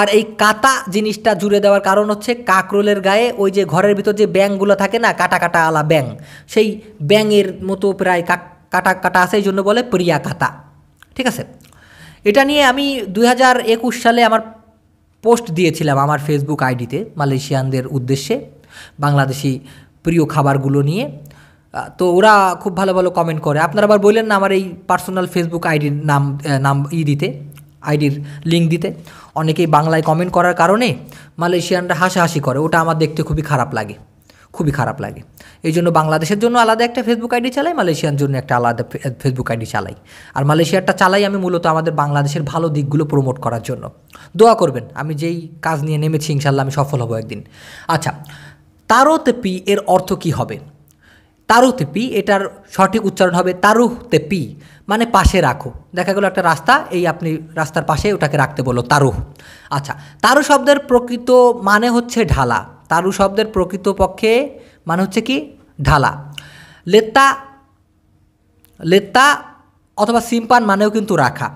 আর এই কাতা জিনিসটা জুড়ে দেওয়ার কারণ হচ্ছে কাকরোলের গায়ে ওই যে ঘরের ভিতর যে ব্যাংগুলো থাকে না কাটা কাটা আলা ব্যাং সেই ব্যাঙের মতো প্রায় কাটা কাটা আছে এই জন্য বলে প্রিয়া কাতা ঠিক আছে এটা নিয়ে আমি দু সালে আমার পোস্ট দিয়েছিলাম আমার ফেসবুক আইডিতে মালয়েশিয়ানদের উদ্দেশ্যে বাংলাদেশি প্রিয় খাবারগুলো নিয়ে তো ওরা খুব ভালো ভালো কমেন্ট করে আপনারা আবার বললেন না আমার এই পার্সোনাল ফেসবুক আইডির নাম নাম ই দিতে আইডির লিঙ্ক দিতে অনেকেই বাংলায় কমেন্ট করার কারণে মালয়েশিয়ানরা হাসাহাসি করে ওটা আমার দেখতে খুবই খারাপ লাগে খুবই খারাপ লাগে এই জন্য বাংলাদেশের জন্য আলাদা একটা ফেসবুক আইডি চালাই মালয়েশিয়ার জন্য একটা আলাদা ফেসবুক আইডি চালাই আর মালয়েশিয়ারটা চালাই আমি মূলত আমাদের বাংলাদেশের ভালো দিকগুলো প্রমোট করার জন্য দোয়া করবেন আমি যেই কাজ নিয়ে নেমেছি ইনশাল্লাহ আমি সফল হব একদিন আচ্ছা তারো তেপি এর অর্থ কী হবে তারুতেপি এটার সঠিক উচ্চারণ হবে তারুহতেপি মানে পাশে রাখো দেখা গেলো একটা রাস্তা এই আপনি রাস্তার পাশে ওটাকে রাখতে বললো তারুহ আচ্ছা তারু শব্দের প্রকৃত মানে হচ্ছে ঢালা তারু শব্দের প্রকৃত পক্ষে মানে হচ্ছে কি ঢালা লেতা লেতা অথবা সিম্পান মানেও কিন্তু রাখা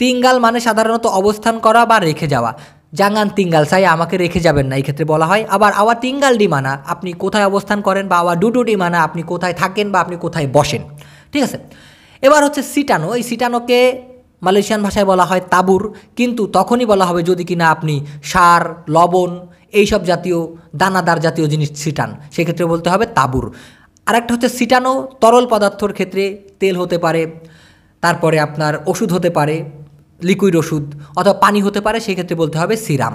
তিঙ্গাল মানে সাধারণত অবস্থান করা বা রেখে যাওয়া জাঙ্গান তিঙ্গাল সাই আমাকে রেখে যাবেন না এই ক্ষেত্রে বলা হয় আবার আওয়া তিঙ্গাল ডিমানা আপনি কোথায় অবস্থান করেন বা আওয়া ডুডু ডিমানা আপনি কোথায় থাকেন বা আপনি কোথায় বসেন ঠিক আছে এবার হচ্ছে সিটানো এই সিটানোকে মালয়েশিয়ান ভাষায় বলা হয় তাবুর কিন্তু তখনই বলা হবে যদি কিনা আপনি সার লবণ এইসব জাতীয় দানাদার জাতীয় জিনিস সিটান সেক্ষেত্রে বলতে হবে তাবুর আরেকটা হচ্ছে সিটানো তরল পদার্থর ক্ষেত্রে তেল হতে পারে তারপরে আপনার ওষুধ হতে পারে লিকুইড ওষুধ অথবা পানি হতে পারে সেক্ষেত্রে বলতে হবে সিরাম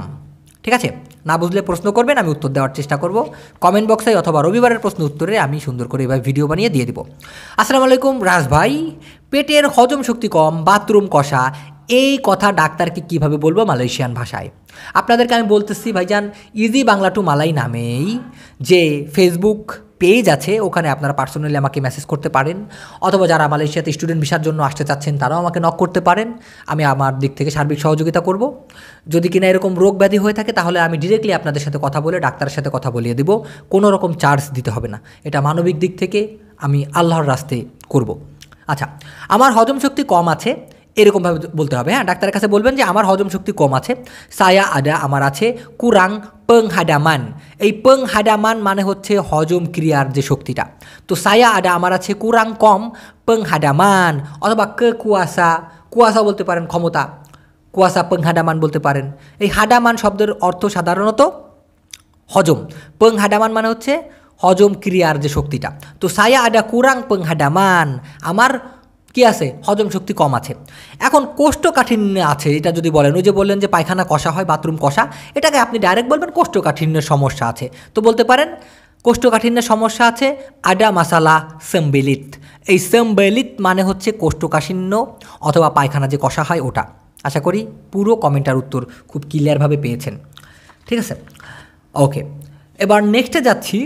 ঠিক আছে না বুঝলে প্রশ্ন করবেন আমি উত্তর দেওয়ার চেষ্টা করব কমেন্ট বক্সে অথবা রবিবারের প্রশ্ন উত্তরে আমি সুন্দর করে এবার ভিডিও বানিয়ে দিয়ে দেবো আসসালামু আলাইকুম রাজ ভাই পেটের হজম শক্তি কম বাথরুম কষা এই কথা ডাক্তারকে কিভাবে বলবো মালয়েশিয়ান ভাষায় আপনাদেরকে আমি বলতেছি ভাইজান ইজি বাংলা টু মালাই নামেই যে ফেসবুক পেজ আছে ওখানে আপনারা পার্সোনালি আমাকে মেসেজ করতে পারেন অথবা যারা মালয়েশিয়াতে স্টুডেন্ট ভিসার জন্য আসতে চাচ্ছেন তারাও আমাকে নক করতে পারেন আমি আমার দিক থেকে সার্বিক সহযোগিতা করব যদি কিনা এরকম রোগ ব্যাধি হয়ে থাকে তাহলে আমি ডিরেক্টলি আপনাদের সাথে কথা বলে ডাক্তারের সাথে কথা বলিয়ে দেবো কোনো রকম চার্জ দিতে হবে না এটা মানবিক দিক থেকে আমি আল্লাহর রাস্তে করব আচ্ছা আমার হজম শক্তি কম আছে এরকমভাবে বলতে হবে হ্যাঁ ডাক্তারের কাছে বলবেন যে আমার হজম শক্তি কম আছে সায়া আডা আমার আছে কুরাং পং হাডামান এই পং হাডামান মানে হচ্ছে হজম ক্রিয়ার যে শক্তিটা তো সায়া আডা আমার আছে কুরাং কম পং হাডামান অথবা ক কুয়াশা কুয়াশা বলতে পারেন ক্ষমতা কুয়াশা পং হাডামান বলতে পারেন এই হাডামান শব্দের অর্থ সাধারণত হজম পং হাডামান মানে হচ্ছে হজম ক্রিয়ার যে শক্তিটা তো সায়া আডা কুরাং পং হাডামান আমার কি আছে হজম শক্তি কম আছে এখন কোষ্ঠকাঠিন্য আছে এটা যদি বলেন ওই যে বললেন যে পায়খানা কষা হয় বাথরুম কষা এটাকে আপনি ডাইরেক্ট বলবেন কোষ্ঠকাঠিন্যের সমস্যা আছে তো বলতে পারেন কোষ্ঠকাঠিন্যের সমস্যা আছে আডা মাসালা সেম্বেলিত এই সেম্বেলিত মানে হচ্ছে কোষ্ঠকাঠিন্য অথবা পায়খানা যে কষা হয় ওটা আশা করি পুরো কমেন্টার উত্তর খুব ক্লিয়ারভাবে পেয়েছেন ঠিক আছে ওকে এবার নেক্সটে যাচ্ছি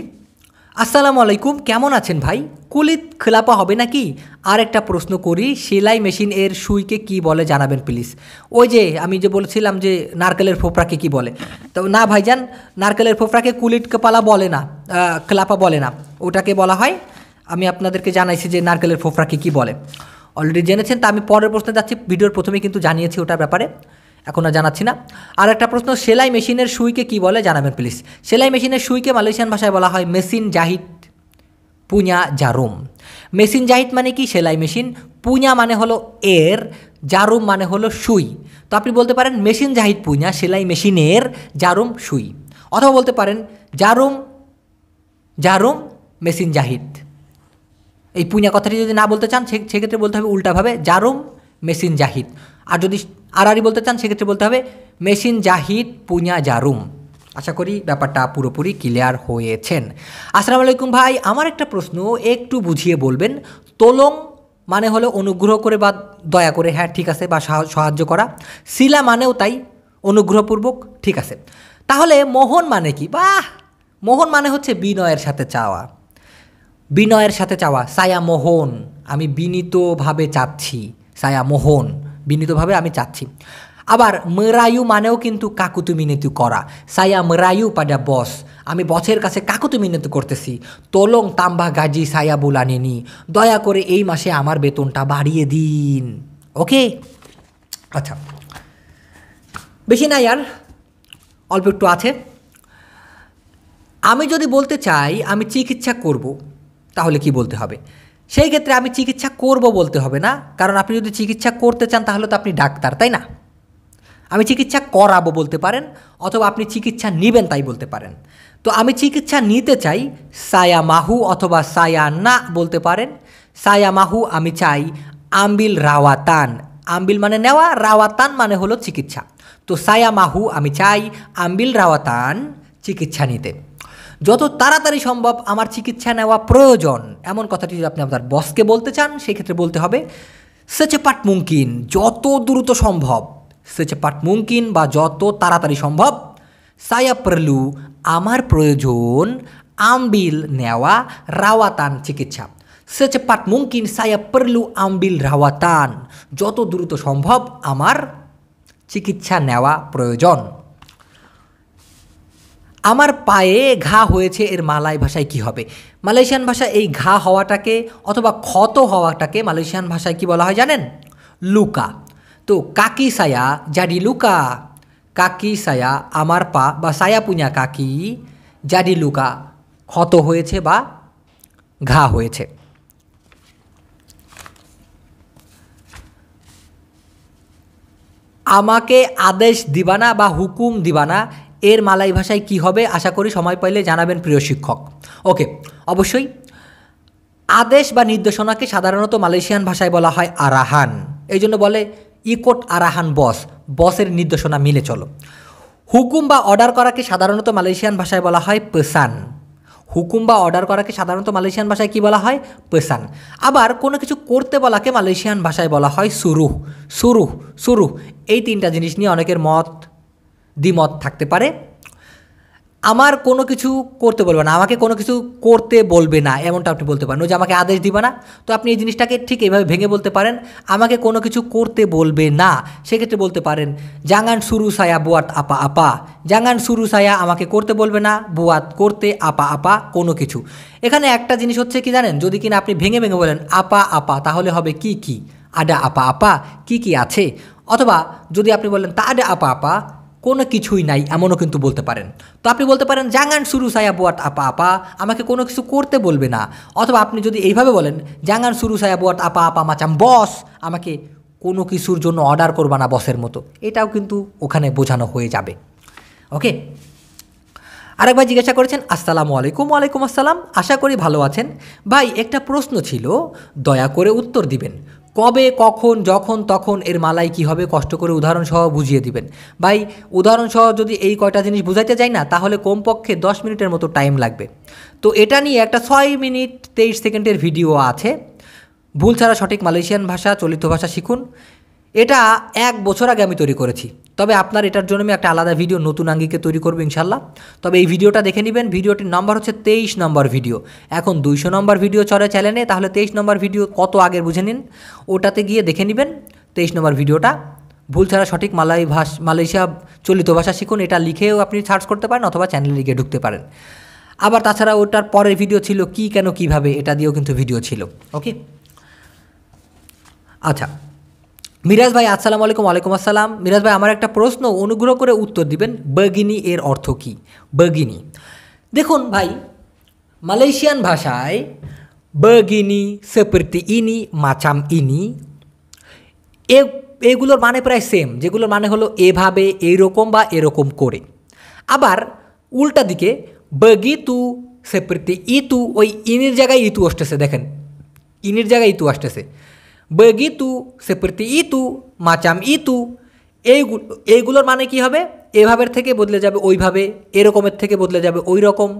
আসসালামু আলাইকুম কেমন আছেন ভাই কুলিত খেলাপা হবে নাকি আর একটা প্রশ্ন করি সেলাই মেশিন এর সুইকে কি বলে জানাবেন প্লিজ ওই যে আমি যে বলছিলাম যে নারকেলের ফোপড়াকে কি বলে তো না ভাইজান নারকেলের ফোপড়াকে কুলিট কপালা বলে না খেলাপা বলে না ওটাকে বলা হয় আমি আপনাদেরকে জানাইছি যে নারকেলের ফোপড়াকে কি বলে অলরেডি জেনেছেন তা আমি পরের প্রশ্নে যাচ্ছি ভিডিওর প্রথমে কিন্তু জানিয়েছি ওটার ব্যাপারে এখন আর জানাচ্ছি না আর একটা প্রশ্ন সেলাই মেশিনের সুইকে কি বলে জানাবেন প্লিজ সেলাই মেশিনের সুইকে মালয়েশিয়ান ভাষায় বলা হয় মেশিন জাহিদ পুঁয়া জারুম মেশিন জাহিদ মানে কি সেলাই মেশিন পুঁয়া মানে হলো এর জারুম মানে হলো সুই তো আপনি বলতে পারেন মেশিন জাহিদ পুঁয়া সেলাই মেশিনের জারুম সুই অথবা বলতে পারেন জারুম জারুম মেশিন জাহিদ এই পুঁয়া কথাটি যদি না বলতে চান সেক্ষেত্রে বলতে হবে উল্টাভাবে জারুম মেশিন জাহিদ আর যদি আরারি বলতে চান সেক্ষেত্রে বলতে হবে মেশিন জাহিদ পুঞ্জা জারুম আশা করি ব্যাপারটা পুরোপুরি ক্লিয়ার হয়েছেন আসসালামু আলাইকুম ভাই আমার একটা প্রশ্ন একটু বুঝিয়ে বলবেন তোলং মানে হলো অনুগ্রহ করে বা দয়া করে হ্যাঁ ঠিক আছে বা সাহায্য করা শিলা মানেও তাই অনুগ্রহপূর্বক ঠিক আছে তাহলে মোহন মানে কি বাহ মোহন মানে হচ্ছে বিনয়ের সাথে চাওয়া বিনয়ের সাথে চাওয়া সায়া মোহন আমি বিনীতভাবে চাচ্ছি সায়া মোহন বিনীতভাবে আমি চাচ্ছি আবার মেরায়ু মানেও কিন্তু কাকুতি মিনতি করা সায়া মেরায়ু পাডা বস আমি বছের কাছে কাকুতু মিনতি করতেছি তলং তাম্বা গাজি সায়া বুলানিনি দয়া করে এই মাসে আমার বেতনটা বাড়িয়ে দিন ওকে আচ্ছা বেশি না আর অল্প একটু আছে আমি যদি বলতে চাই আমি চিকিৎসা করব তাহলে কি বলতে হবে সেই ক্ষেত্রে আমি চিকিৎসা করব বলতে হবে না কারণ আপনি যদি চিকিৎসা করতে চান তাহলে তো আপনি ডাক্তার তাই না আমি চিকিৎসা করাবো বলতে পারেন অথবা আপনি চিকিৎসা নেবেন তাই বলতে পারেন তো আমি চিকিৎসা নিতে চাই সায়া মাহু অথবা সায়া না বলতে পারেন সায়া মাহু আমি চাই আম্বিল রাওয়াতান আম্বিল মানে নেওয়া রাওয়াতান মানে হলো চিকিৎসা তো সায়া মাহু আমি চাই আম্বিল রাওয়াতান চিকিৎসা নিতে যত তাড়াতাড়ি সম্ভব আমার চিকিৎসা নেওয়া প্রয়োজন এমন কথাটি যদি আপনি আপনার বসকে বলতে চান সেক্ষেত্রে বলতে হবে সেচেপাট মুমকিন যত দ্রুত সম্ভব সেচেপাট মুমকিন বা যত তাড়াতাড়ি সম্ভব সায়াপ্রলু আমার প্রয়োজন আমবিল নেওয়া রাওয়াতান চিকিৎসা সেচেপাট মুমকিন সায়াপ্রলু আমবিল রাওয়াতান যত দ্রুত সম্ভব আমার চিকিৎসা নেওয়া প্রয়োজন আমার পায়ে ঘা হয়েছে এর মালাই ভাষায় কি হবে মালয়েশিয়ান ভাষায় এই ঘা হওয়াটাকে অথবা ক্ষত হওয়াটাকে মালয়েশিয়ান ভাষায় কি বলা হয় জানেন লুকা তো কাকি সায়া জাডি লুকা কাকি সায়া আমার পা বা সায়া পুঁয়া কাকি জাডি লুকা ক্ষত হয়েছে বা ঘা হয়েছে আমাকে আদেশ দিবানা বা হুকুম দিবানা এর মালাই ভাষায় কি হবে আশা করি সময় পাইলে জানাবেন প্রিয় শিক্ষক ওকে অবশ্যই আদেশ বা নির্দেশনাকে সাধারণত মালয়েশিয়ান ভাষায় বলা হয় আরাহান এই জন্য বলে ইকোট আরাহান বস বসের নির্দেশনা মিলে চলো হুকুম বা অর্ডার করাকে সাধারণত মালয়েশিয়ান ভাষায় বলা হয় পেসান হুকুম বা অর্ডার করাকে সাধারণত মালয়েশিয়ান ভাষায় কি বলা হয় পেসান আবার কোনো কিছু করতে বলাকে মালয়েশিয়ান ভাষায় বলা হয় সুরুহ সুরুহ সুরুহ এই তিনটা জিনিস নিয়ে অনেকের মত দ্বিমত থাকতে পারে আমার কোনো কিছু করতে বলবে না আমাকে কোনো কিছু করতে বলবে না এমনটা আপনি বলতে পারেন যে আমাকে আদেশ দিবে না তো আপনি এই জিনিসটাকে ঠিক এইভাবে ভেঙে বলতে পারেন আমাকে কোনো কিছু করতে বলবে না সেক্ষেত্রে বলতে পারেন জাঙ্গান সুরু সায়া বুয়াত আপা আপা জাঙ্গান সুরু সায়া আমাকে করতে বলবে না বুয়াত করতে আপা আপা কোনো কিছু এখানে একটা জিনিস হচ্ছে কি জানেন যদি কিনা আপনি ভেঙে ভেঙে বলেন আপা আপা তাহলে হবে কি কি আডা আপা আপা কি কি আছে অথবা যদি আপনি বলেন তা আডা আপা আপা কোনো কিছুই নাই এমনও কিন্তু বলতে পারেন তো আপনি বলতে পারেন জাঙ্গান সুরু সায়া বোয়াট আপা আপা আমাকে কোনো কিছু করতে বলবে না অথবা আপনি যদি এইভাবে বলেন জাঙ্গান সুরু সায়া বোয়াট আপা আপা মাচাম বস আমাকে কোনো কিছুর জন্য অর্ডার করবা না বসের মতো এটাও কিন্তু ওখানে বোঝানো হয়ে যাবে ওকে আরেকবার জিজ্ঞাসা করেছেন আসসালামু আলাইকুম ওয়ালাইকুম আসসালাম আশা করি ভালো আছেন ভাই একটা প্রশ্ন ছিল দয়া করে উত্তর দিবেন কবে কখন যখন তখন এর মালাই কি হবে কষ্ট করে উদাহরণসহ বুঝিয়ে দিবেন ভাই উদাহরণসহ যদি এই কয়টা জিনিস বুঝাইতে যাই না তাহলে কমপক্ষে দশ মিনিটের মতো টাইম লাগবে তো এটা নিয়ে একটা ছয় মিনিট তেইশ সেকেন্ডের ভিডিও আছে ভুল ছাড়া সঠিক মালয়েশিয়ান ভাষা চলিত ভাষা শিখুন এটা এক বছর আগে আমি তৈরি করেছি তবে আপনার এটার জন্য আমি একটা আলাদা ভিডিও নতুন আঙ্গিকে তৈরি করবো ইনশাল্লাহ তবে এই ভিডিওটা দেখে নেবেন ভিডিওটির নাম্বার হচ্ছে তেইশ নম্বর ভিডিও এখন দুইশো নম্বর ভিডিও চলে চ্যানেলে তাহলে তেইশ নম্বর ভিডিও কত আগের বুঝে নিন ওটাতে গিয়ে দেখে নেবেন তেইশ নম্বর ভিডিওটা ভুল ছাড়া সঠিক মালাই ভাষ মালয়েশিয়া চলিত ভাষা শিখুন এটা লিখেও আপনি সার্চ করতে পারেন অথবা চ্যানেলে গিয়ে ঢুকতে পারেন আবার তাছাড়া ওটার পরের ভিডিও ছিল কি কেন কিভাবে এটা দিয়েও কিন্তু ভিডিও ছিল ওকে আচ্ছা মিরাজ ভাই আসসালামু আলাইকুম ওয়ালাইকুম আসসালাম মিরাজ ভাই আমার একটা প্রশ্ন অনুগ্রহ করে উত্তর দিবেন বগিনি এর অর্থ কী বগিনি দেখুন ভাই মালয়েশিয়ান ভাষায় বগিনি সেপ্রতি ইনি মাচাম ইনি এ এগুলোর মানে প্রায় সেম যেগুলোর মানে হলো এভাবে এইরকম বা এরকম করে আবার উল্টা দিকে বগি তু সেপ্রীতি ইতু ওই ইনির জায়গায় ইতু আসতেছে দেখেন ইনির জায়গায় ইতু আসতেছে বেগিতু সেপ্রীতি ইতু মাচাম ইতু এই এইগুলোর মানে কি হবে এভাবের থেকে বদলে যাবে ওইভাবে এরকমের থেকে বদলে যাবে ওই রকম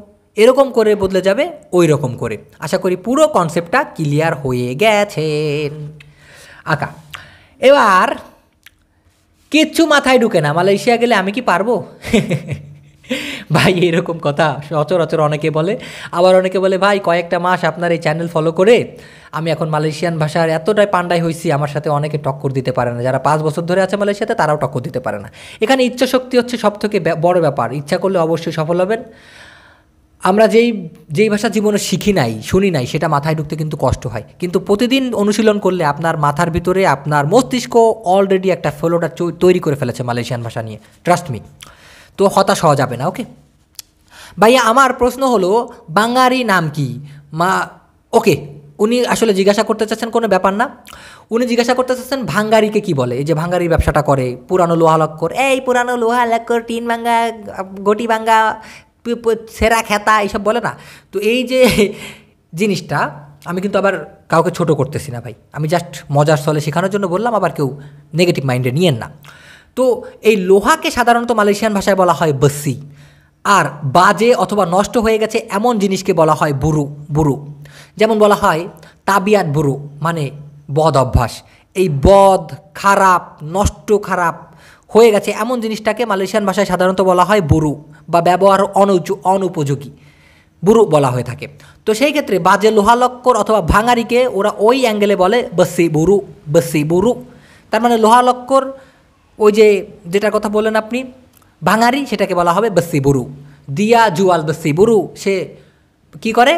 এরকম করে বদলে যাবে ওই রকম করে আশা করি পুরো কনসেপ্টটা ক্লিয়ার হয়ে গেছেন আঁকা এবার কিচ্ছু মাথায় ঢুকে না মালয়েশিয়া গেলে আমি কি পারবো ভাই এরকম কথা সচরাচর অনেকে বলে আবার অনেকে বলে ভাই কয়েকটা মাস আপনার এই চ্যানেল ফলো করে আমি এখন মালয়েশিয়ান ভাষার এতটাই পান্ডাই হয়েছি আমার সাথে অনেকে টক্কর দিতে পারে না যারা পাঁচ বছর ধরে আছে মালয়েশিয়াতে তারাও টক্কর দিতে পারে না এখানে ইচ্ছা শক্তি হচ্ছে থেকে বড় ব্যাপার ইচ্ছা করলে অবশ্যই সফল হবেন আমরা যেই যেই ভাষা জীবনে শিখি নাই শুনি নাই সেটা মাথায় ঢুকতে কিন্তু কষ্ট হয় কিন্তু প্রতিদিন অনুশীলন করলে আপনার মাথার ভিতরে আপনার মস্তিষ্ক অলরেডি একটা ফেলোটা তৈরি করে ফেলেছে মালয়েশিয়ান ভাষা নিয়ে ট্রাস্ট মি তো হতাশ হওয়া যাবে না ওকে ভাইয়া আমার প্রশ্ন হলো বাঙালি নাম কি মা ওকে উনি আসলে জিজ্ঞাসা করতে চাচ্ছেন কোনো ব্যাপার না উনি জিজ্ঞাসা করতে চাচ্ছেন ভাঙ্গারিকে কি বলে এই যে ভাঙ্গারির ব্যবসাটা করে পুরানো লোহা লক্কর এই পুরানো লোহা লক্কর টিন ভাঙ্গা গটি ভাঙ্গা সেরা খেতা এইসব বলে না তো এই যে জিনিসটা আমি কিন্তু আবার কাউকে ছোট করতেছি না ভাই আমি জাস্ট মজার স্থলে শেখানোর জন্য বললাম আবার কেউ নেগেটিভ মাইন্ডে নিয়েন না তো এই লোহাকে সাধারণত মালয়েশিয়ান ভাষায় বলা হয় বসি আর বাজে অথবা নষ্ট হয়ে গেছে এমন জিনিসকে বলা হয় বুরু বুরু যেমন বলা হয় তাবিয়াত বুরু মানে বদ অভ্যাস এই বদ খারাপ নষ্ট খারাপ হয়ে গেছে এমন জিনিসটাকে মালয়েশিয়ান ভাষায় সাধারণত বলা হয় বুরু বা ব্যবহার অনুচু অনুপযোগী বুরু বলা হয়ে থাকে তো সেই ক্ষেত্রে বাজে লোহালক্কর অথবা ভাঙারিকে ওরা ওই অ্যাঙ্গেলে বলে বসি বুরু বসি বুরু তার মানে লোহালক্কর ওই যে যেটার কথা বললেন আপনি বাঙালি সেটাকে বলা হবে বুরু দিয়া জুয়াল বুরু সে কি করে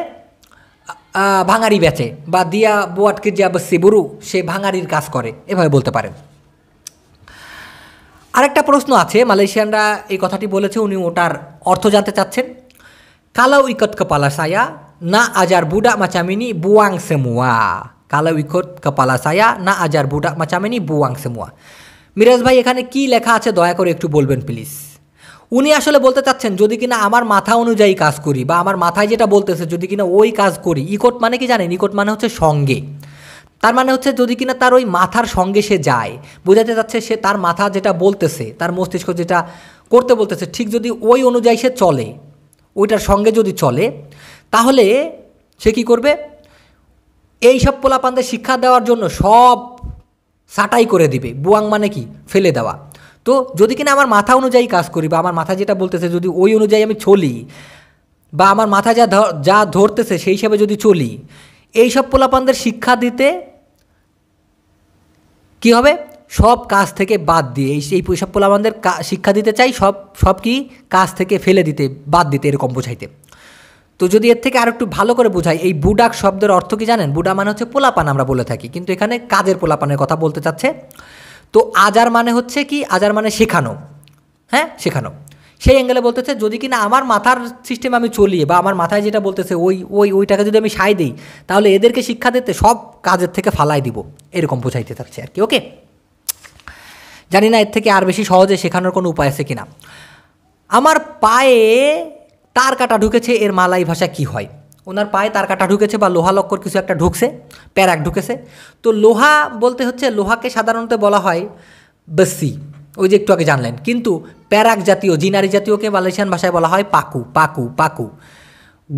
ভাঙারি বেচে বা দিয়া বোয়াটকে জিয়া বুরু সে ভাঙারির কাজ করে এভাবে বলতে পারেন আরেকটা প্রশ্ন আছে মালয়েশিয়ানরা এই কথাটি বলেছে উনি ওটার অর্থ জানতে চাচ্ছেন কালা উইকট কপালা সায়া না আজার বুডা মাচামিনি বুয়াং সেমুয়া কালা উইকট কপালা সায়া না আজার বুডা মাচামিনি বুয়াং সেমুয়া মিরাজ ভাই এখানে কি লেখা আছে দয়া করে একটু বলবেন প্লিজ উনি আসলে বলতে চাচ্ছেন যদি কিনা আমার মাথা অনুযায়ী কাজ করি বা আমার মাথায় যেটা বলতেছে যদি কিনা ওই কাজ করি ইকট মানে কি জানেন ইকট মানে হচ্ছে সঙ্গে তার মানে হচ্ছে যদি কিনা তার ওই মাথার সঙ্গে সে যায় বোঝাতে যাচ্ছে সে তার মাথা যেটা বলতেছে তার মস্তিষ্ক যেটা করতে বলতেছে ঠিক যদি ওই অনুযায়ী সে চলে ওইটার সঙ্গে যদি চলে তাহলে সে কি করবে এই সব পোলাপানদের শিক্ষা দেওয়ার জন্য সব সাটাই করে দিবে বুয়াং মানে কি ফেলে দেওয়া তো যদি কিনা আমার মাথা অনুযায়ী কাজ করি বা আমার মাথা যেটা বলতেছে যদি ওই অনুযায়ী আমি চলি বা আমার মাথা যা যা ধরতেছে সেই হিসাবে যদি চলি এই সব পোলাপানদের শিক্ষা দিতে কি হবে সব কাজ থেকে বাদ দিয়ে এই এই সব পোলাপানদের শিক্ষা দিতে চাই সব সব কি কাজ থেকে ফেলে দিতে বাদ দিতে এরকম বোঝাইতে তো যদি এর থেকে আর একটু ভালো করে বোঝাই এই বুডাক শব্দের অর্থ কি জানেন বুডা মানে হচ্ছে পোলাপান আমরা বলে থাকি কিন্তু এখানে কাজের পোলাপানের কথা বলতে চাচ্ছে তো আজার মানে হচ্ছে কি আজার মানে শেখানো হ্যাঁ শেখানো সেই অ্যাঙ্গেলে বলতেছে যদি কি না আমার মাথার সিস্টেম আমি চলি বা আমার মাথায় যেটা বলতেছে ওই ওই ওইটাকে যদি আমি সাই দিই তাহলে এদেরকে শিক্ষা দিতে সব কাজের থেকে ফালাই দিব এরকম বোঝাইতে চাচ্ছে আর কি ওকে জানি না এর থেকে আর বেশি সহজে শেখানোর কোনো উপায় আছে কিনা আমার পায়ে তার কাটা ঢুকেছে এর মালাই ভাষা কি হয় ওনার পায়ে তার কাটা ঢুকেছে বা লোহা লক্কর কিছু একটা ঢুকছে প্যারাক ঢুকেছে তো লোহা বলতে হচ্ছে লোহাকে সাধারণত বলা হয় বেসি ওই যে একটু আগে জানলেন কিন্তু প্যারাক জাতীয় জিনারি জাতীয়কে মালয়েশিয়ান ভাষায় বলা হয় পাকু পাকু পাকু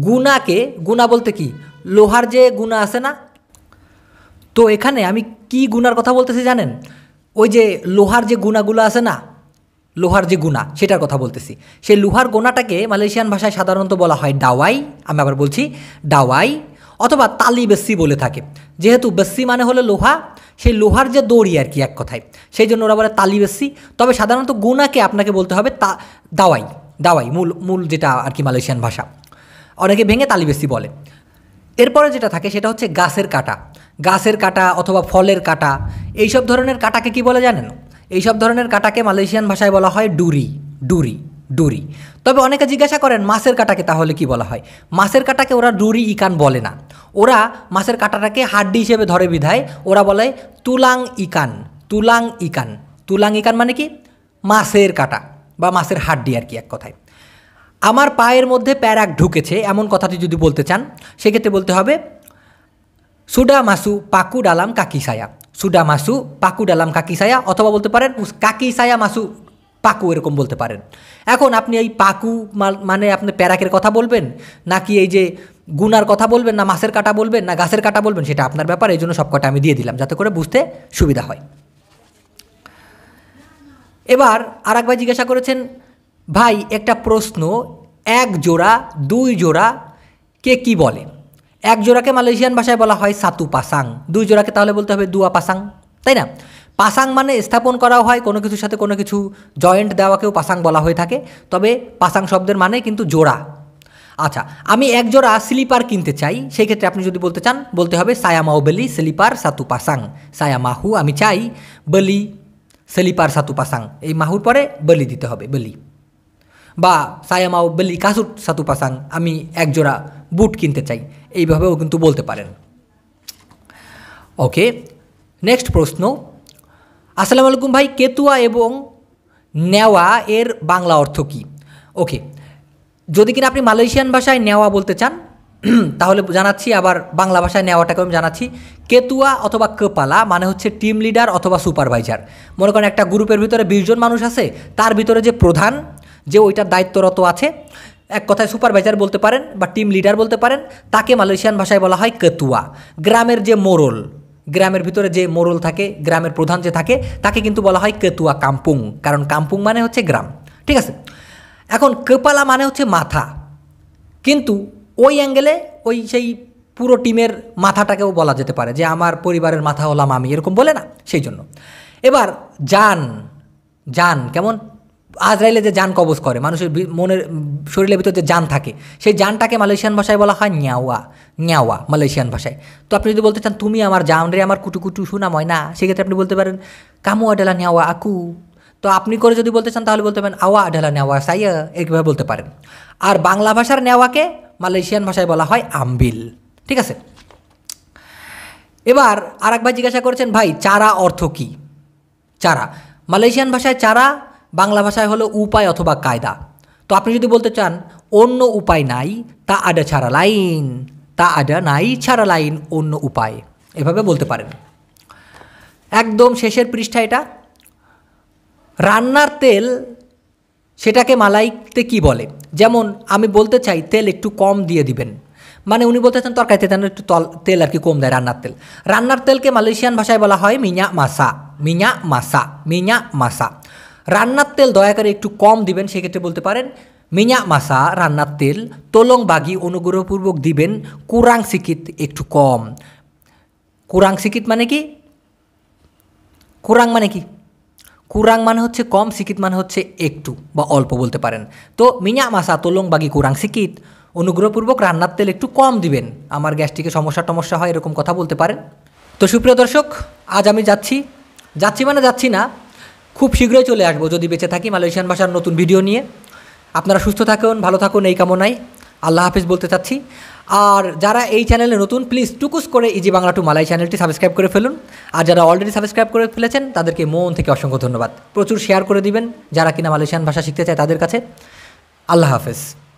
গুণাকে গুণা বলতে কি লোহার যে গুণা আছে না তো এখানে আমি কি গুণার কথা বলতেছি জানেন ওই যে লোহার যে গুণাগুলো আছে না লোহার যে গুণা সেটার কথা বলতেছি সেই লোহার গোনাটাকে মালয়েশিয়ান ভাষায় সাধারণত বলা হয় ডাওয়াই আমি আবার বলছি ডাওয়াই অথবা তালি বেসি বলে থাকে যেহেতু বেসি মানে হলো লোহা সেই লোহার যে দড়ি আর কি এক কথায় সেই জন্য ওরা বলে তালি বেসি তবে সাধারণত গুণাকে আপনাকে বলতে হবে তা দাওয়াই দাওয়াই মূল মূল যেটা আর কি মালয়েশিয়ান ভাষা অনেকে ভেঙে তালি বেসি বলে এরপরে যেটা থাকে সেটা হচ্ছে গাছের কাটা গাছের কাটা অথবা ফলের কাটা এইসব ধরনের কাটাকে কি বলে জানেন এইসব ধরনের কাটাকে মালয়েশিয়ান ভাষায় বলা হয় ডুরি ডুরি ডুরি তবে অনেকে জিজ্ঞাসা করেন মাছের কাটাকে তাহলে কি বলা হয় মাছের কাটাকে ওরা ডুরি ইকান বলে না ওরা মাছের কাটাটাকে হাড্ডি হিসেবে ধরে বিধায় ওরা বলে তুলাং ইকান তুলাং ইকান তুলাং ইকান মানে কি মাছের কাটা বা মাছের হাড্ডি আর কি এক কথায় আমার পায়ের মধ্যে প্যারাক ঢুকেছে এমন কথাটি যদি বলতে চান সেক্ষেত্রে বলতে হবে সুডা মাসু পাকু ডালাম সায়া সুডা মাসু পাকু ডালাম কাকি সায়া অথবা বলতে পারেন কাকি সায়া মাসু পাকু এরকম বলতে পারেন এখন আপনি এই পাকু মানে আপনি প্যারাকের কথা বলবেন নাকি এই যে গুনার কথা বলবেন না মাছের কাটা বলবেন না গাছের কাটা বলবেন সেটা আপনার ব্যাপার এই জন্য সবকটা আমি দিয়ে দিলাম যাতে করে বুঝতে সুবিধা হয় এবার আর একবার জিজ্ঞাসা করেছেন ভাই একটা প্রশ্ন এক জোড়া দুই জোড়া কে কি বলে এক জোড়াকে মালয়েশিয়ান ভাষায় বলা হয় সাতু পাসাং দুই জোড়াকে তাহলে বলতে হবে দুয়া পাসাং তাই না পাসাং মানে স্থাপন করা হয় কোনো কিছুর সাথে কোনো কিছু জয়েন্ট দেওয়াকেও পাসাং বলা হয়ে থাকে তবে পাসাং শব্দের মানে কিন্তু জোড়া আচ্ছা আমি এক জোড়া স্লিপার কিনতে চাই সেই ক্ষেত্রে আপনি যদি বলতে চান বলতে হবে সায়ামাও বেলি স্লিপার সাতু পাসাং সায়ামাহু আমি চাই বলি স্লিপার সাতু পাসাং এই মাহুর পরে বলি দিতে হবে বলি বা সায়ামাও বেলি কাসুট সাতুপাসাং আমি একজোড়া বুট কিনতে চাই এইভাবেও কিন্তু বলতে পারেন ওকে নেক্সট প্রশ্ন আসসালামু আলাইকুম ভাই কেতুয়া এবং নেওয়া এর বাংলা অর্থ কী ওকে যদি কিনা আপনি মালয়েশিয়ান ভাষায় নেওয়া বলতে চান তাহলে জানাচ্ছি আবার বাংলা ভাষায় নেওয়াটাকে আমি জানাচ্ছি কেতুয়া অথবা কেপালা মানে হচ্ছে টিম লিডার অথবা সুপারভাইজার মনে করেন একটা গ্রুপের ভিতরে বিশজন মানুষ আছে তার ভিতরে যে প্রধান যে ওইটার দায়িত্বরত আছে এক কথায় সুপারভাইজার বলতে পারেন বা টিম লিডার বলতে পারেন তাকে মালয়েশিয়ান ভাষায় বলা হয় কেতুয়া গ্রামের যে মোরল গ্রামের ভিতরে যে মোরল থাকে গ্রামের প্রধান যে থাকে তাকে কিন্তু বলা হয় কেতুয়া কাম্পুং কারণ কাম্পুং মানে হচ্ছে গ্রাম ঠিক আছে এখন কেপালা মানে হচ্ছে মাথা কিন্তু ওই অ্যাঙ্গেলে ওই সেই পুরো টিমের মাথাটাকেও বলা যেতে পারে যে আমার পরিবারের মাথা হলাম আমি এরকম বলে না সেই জন্য এবার জান জান কেমন আজরাইলে যে যান কবজ করে মানুষের মনের শরীরের ভিতর যে যান থাকে সেই যানটাকে মালয়েশিয়ান ভাষায় বলা হয় ন্যাওয়া ন্যাওয়া মালয়েশিয়ান ভাষায় তো আপনি যদি বলতে চান তুমি আমার রে আমার কুটু কুটু ময় না সেক্ষেত্রে আপনি বলতে পারেন কামু আডালা ন্যাওয়া আকু তো আপনি করে যদি বলতে চান তাহলে বলতে পারেন আওয়া আডালা নেওয়া সাইয়া এইভাবে বলতে পারেন আর বাংলা ভাষার নেওয়াকে মালয়েশিয়ান ভাষায় বলা হয় আম্বিল ঠিক আছে এবার আর ভাই জিজ্ঞাসা করেছেন ভাই চারা অর্থ কী চারা মালয়েশিয়ান ভাষায় চারা বাংলা ভাষায় হলো উপায় অথবা কায়দা তো আপনি যদি বলতে চান অন্য উপায় নাই তা আডা ছাড়া লাইন তা আডা নাই ছাড়া লাইন অন্য উপায় এভাবে বলতে পারেন একদম শেষের পৃষ্ঠা এটা রান্নার তেল সেটাকে মালাইতে কি বলে যেমন আমি বলতে চাই তেল একটু কম দিয়ে দিবেন মানে উনি বলতে চান তরকারিতে তেন একটু তেল আর কি কম দেয় রান্নার তেল রান্নার তেলকে মালয়েশিয়ান ভাষায় বলা হয় মিঞা মাসা মিঞা মাসা মিঞা মাসা রান্নার তেল দয়া করে একটু কম দিবেন সেক্ষেত্রে বলতে পারেন মিঞা মাসা রান্নার তেল তোলং বাগি অনুগ্রহপূর্বক দিবেন কুরাং সিকিত একটু কম কুরাং সিকিত মানে কি কুরাং মানে কি কুরাং মানে হচ্ছে কম সিকিত মানে হচ্ছে একটু বা অল্প বলতে পারেন তো মিঞা মাসা তোলং বাগি কুরাং সিকিত অনুগ্রহপূর্বক রান্নার তেল একটু কম দিবেন আমার গ্যাস্ট্রিকে সমস্যা টমস্যা হয় এরকম কথা বলতে পারেন তো সুপ্রিয় দর্শক আজ আমি যাচ্ছি যাচ্ছি মানে যাচ্ছি না খুব শীঘ্রই চলে আসবো যদি বেঁচে থাকি মালয়েশিয়ান ভাষার নতুন ভিডিও নিয়ে আপনারা সুস্থ থাকুন ভালো থাকুন এই কামনায় আল্লাহ হাফিজ বলতে চাচ্ছি আর যারা এই চ্যানেলে নতুন প্লিজ টুকুস করে ইজি বাংলা টু মালাই চ্যানেলটি সাবস্ক্রাইব করে ফেলুন আর যারা অলরেডি সাবস্ক্রাইব করে ফেলেছেন তাদেরকে মন থেকে অসংখ্য ধন্যবাদ প্রচুর শেয়ার করে দিবেন যারা কিনা মালয়েশিয়ান ভাষা শিখতে চায় তাদের কাছে আল্লাহ হাফেজ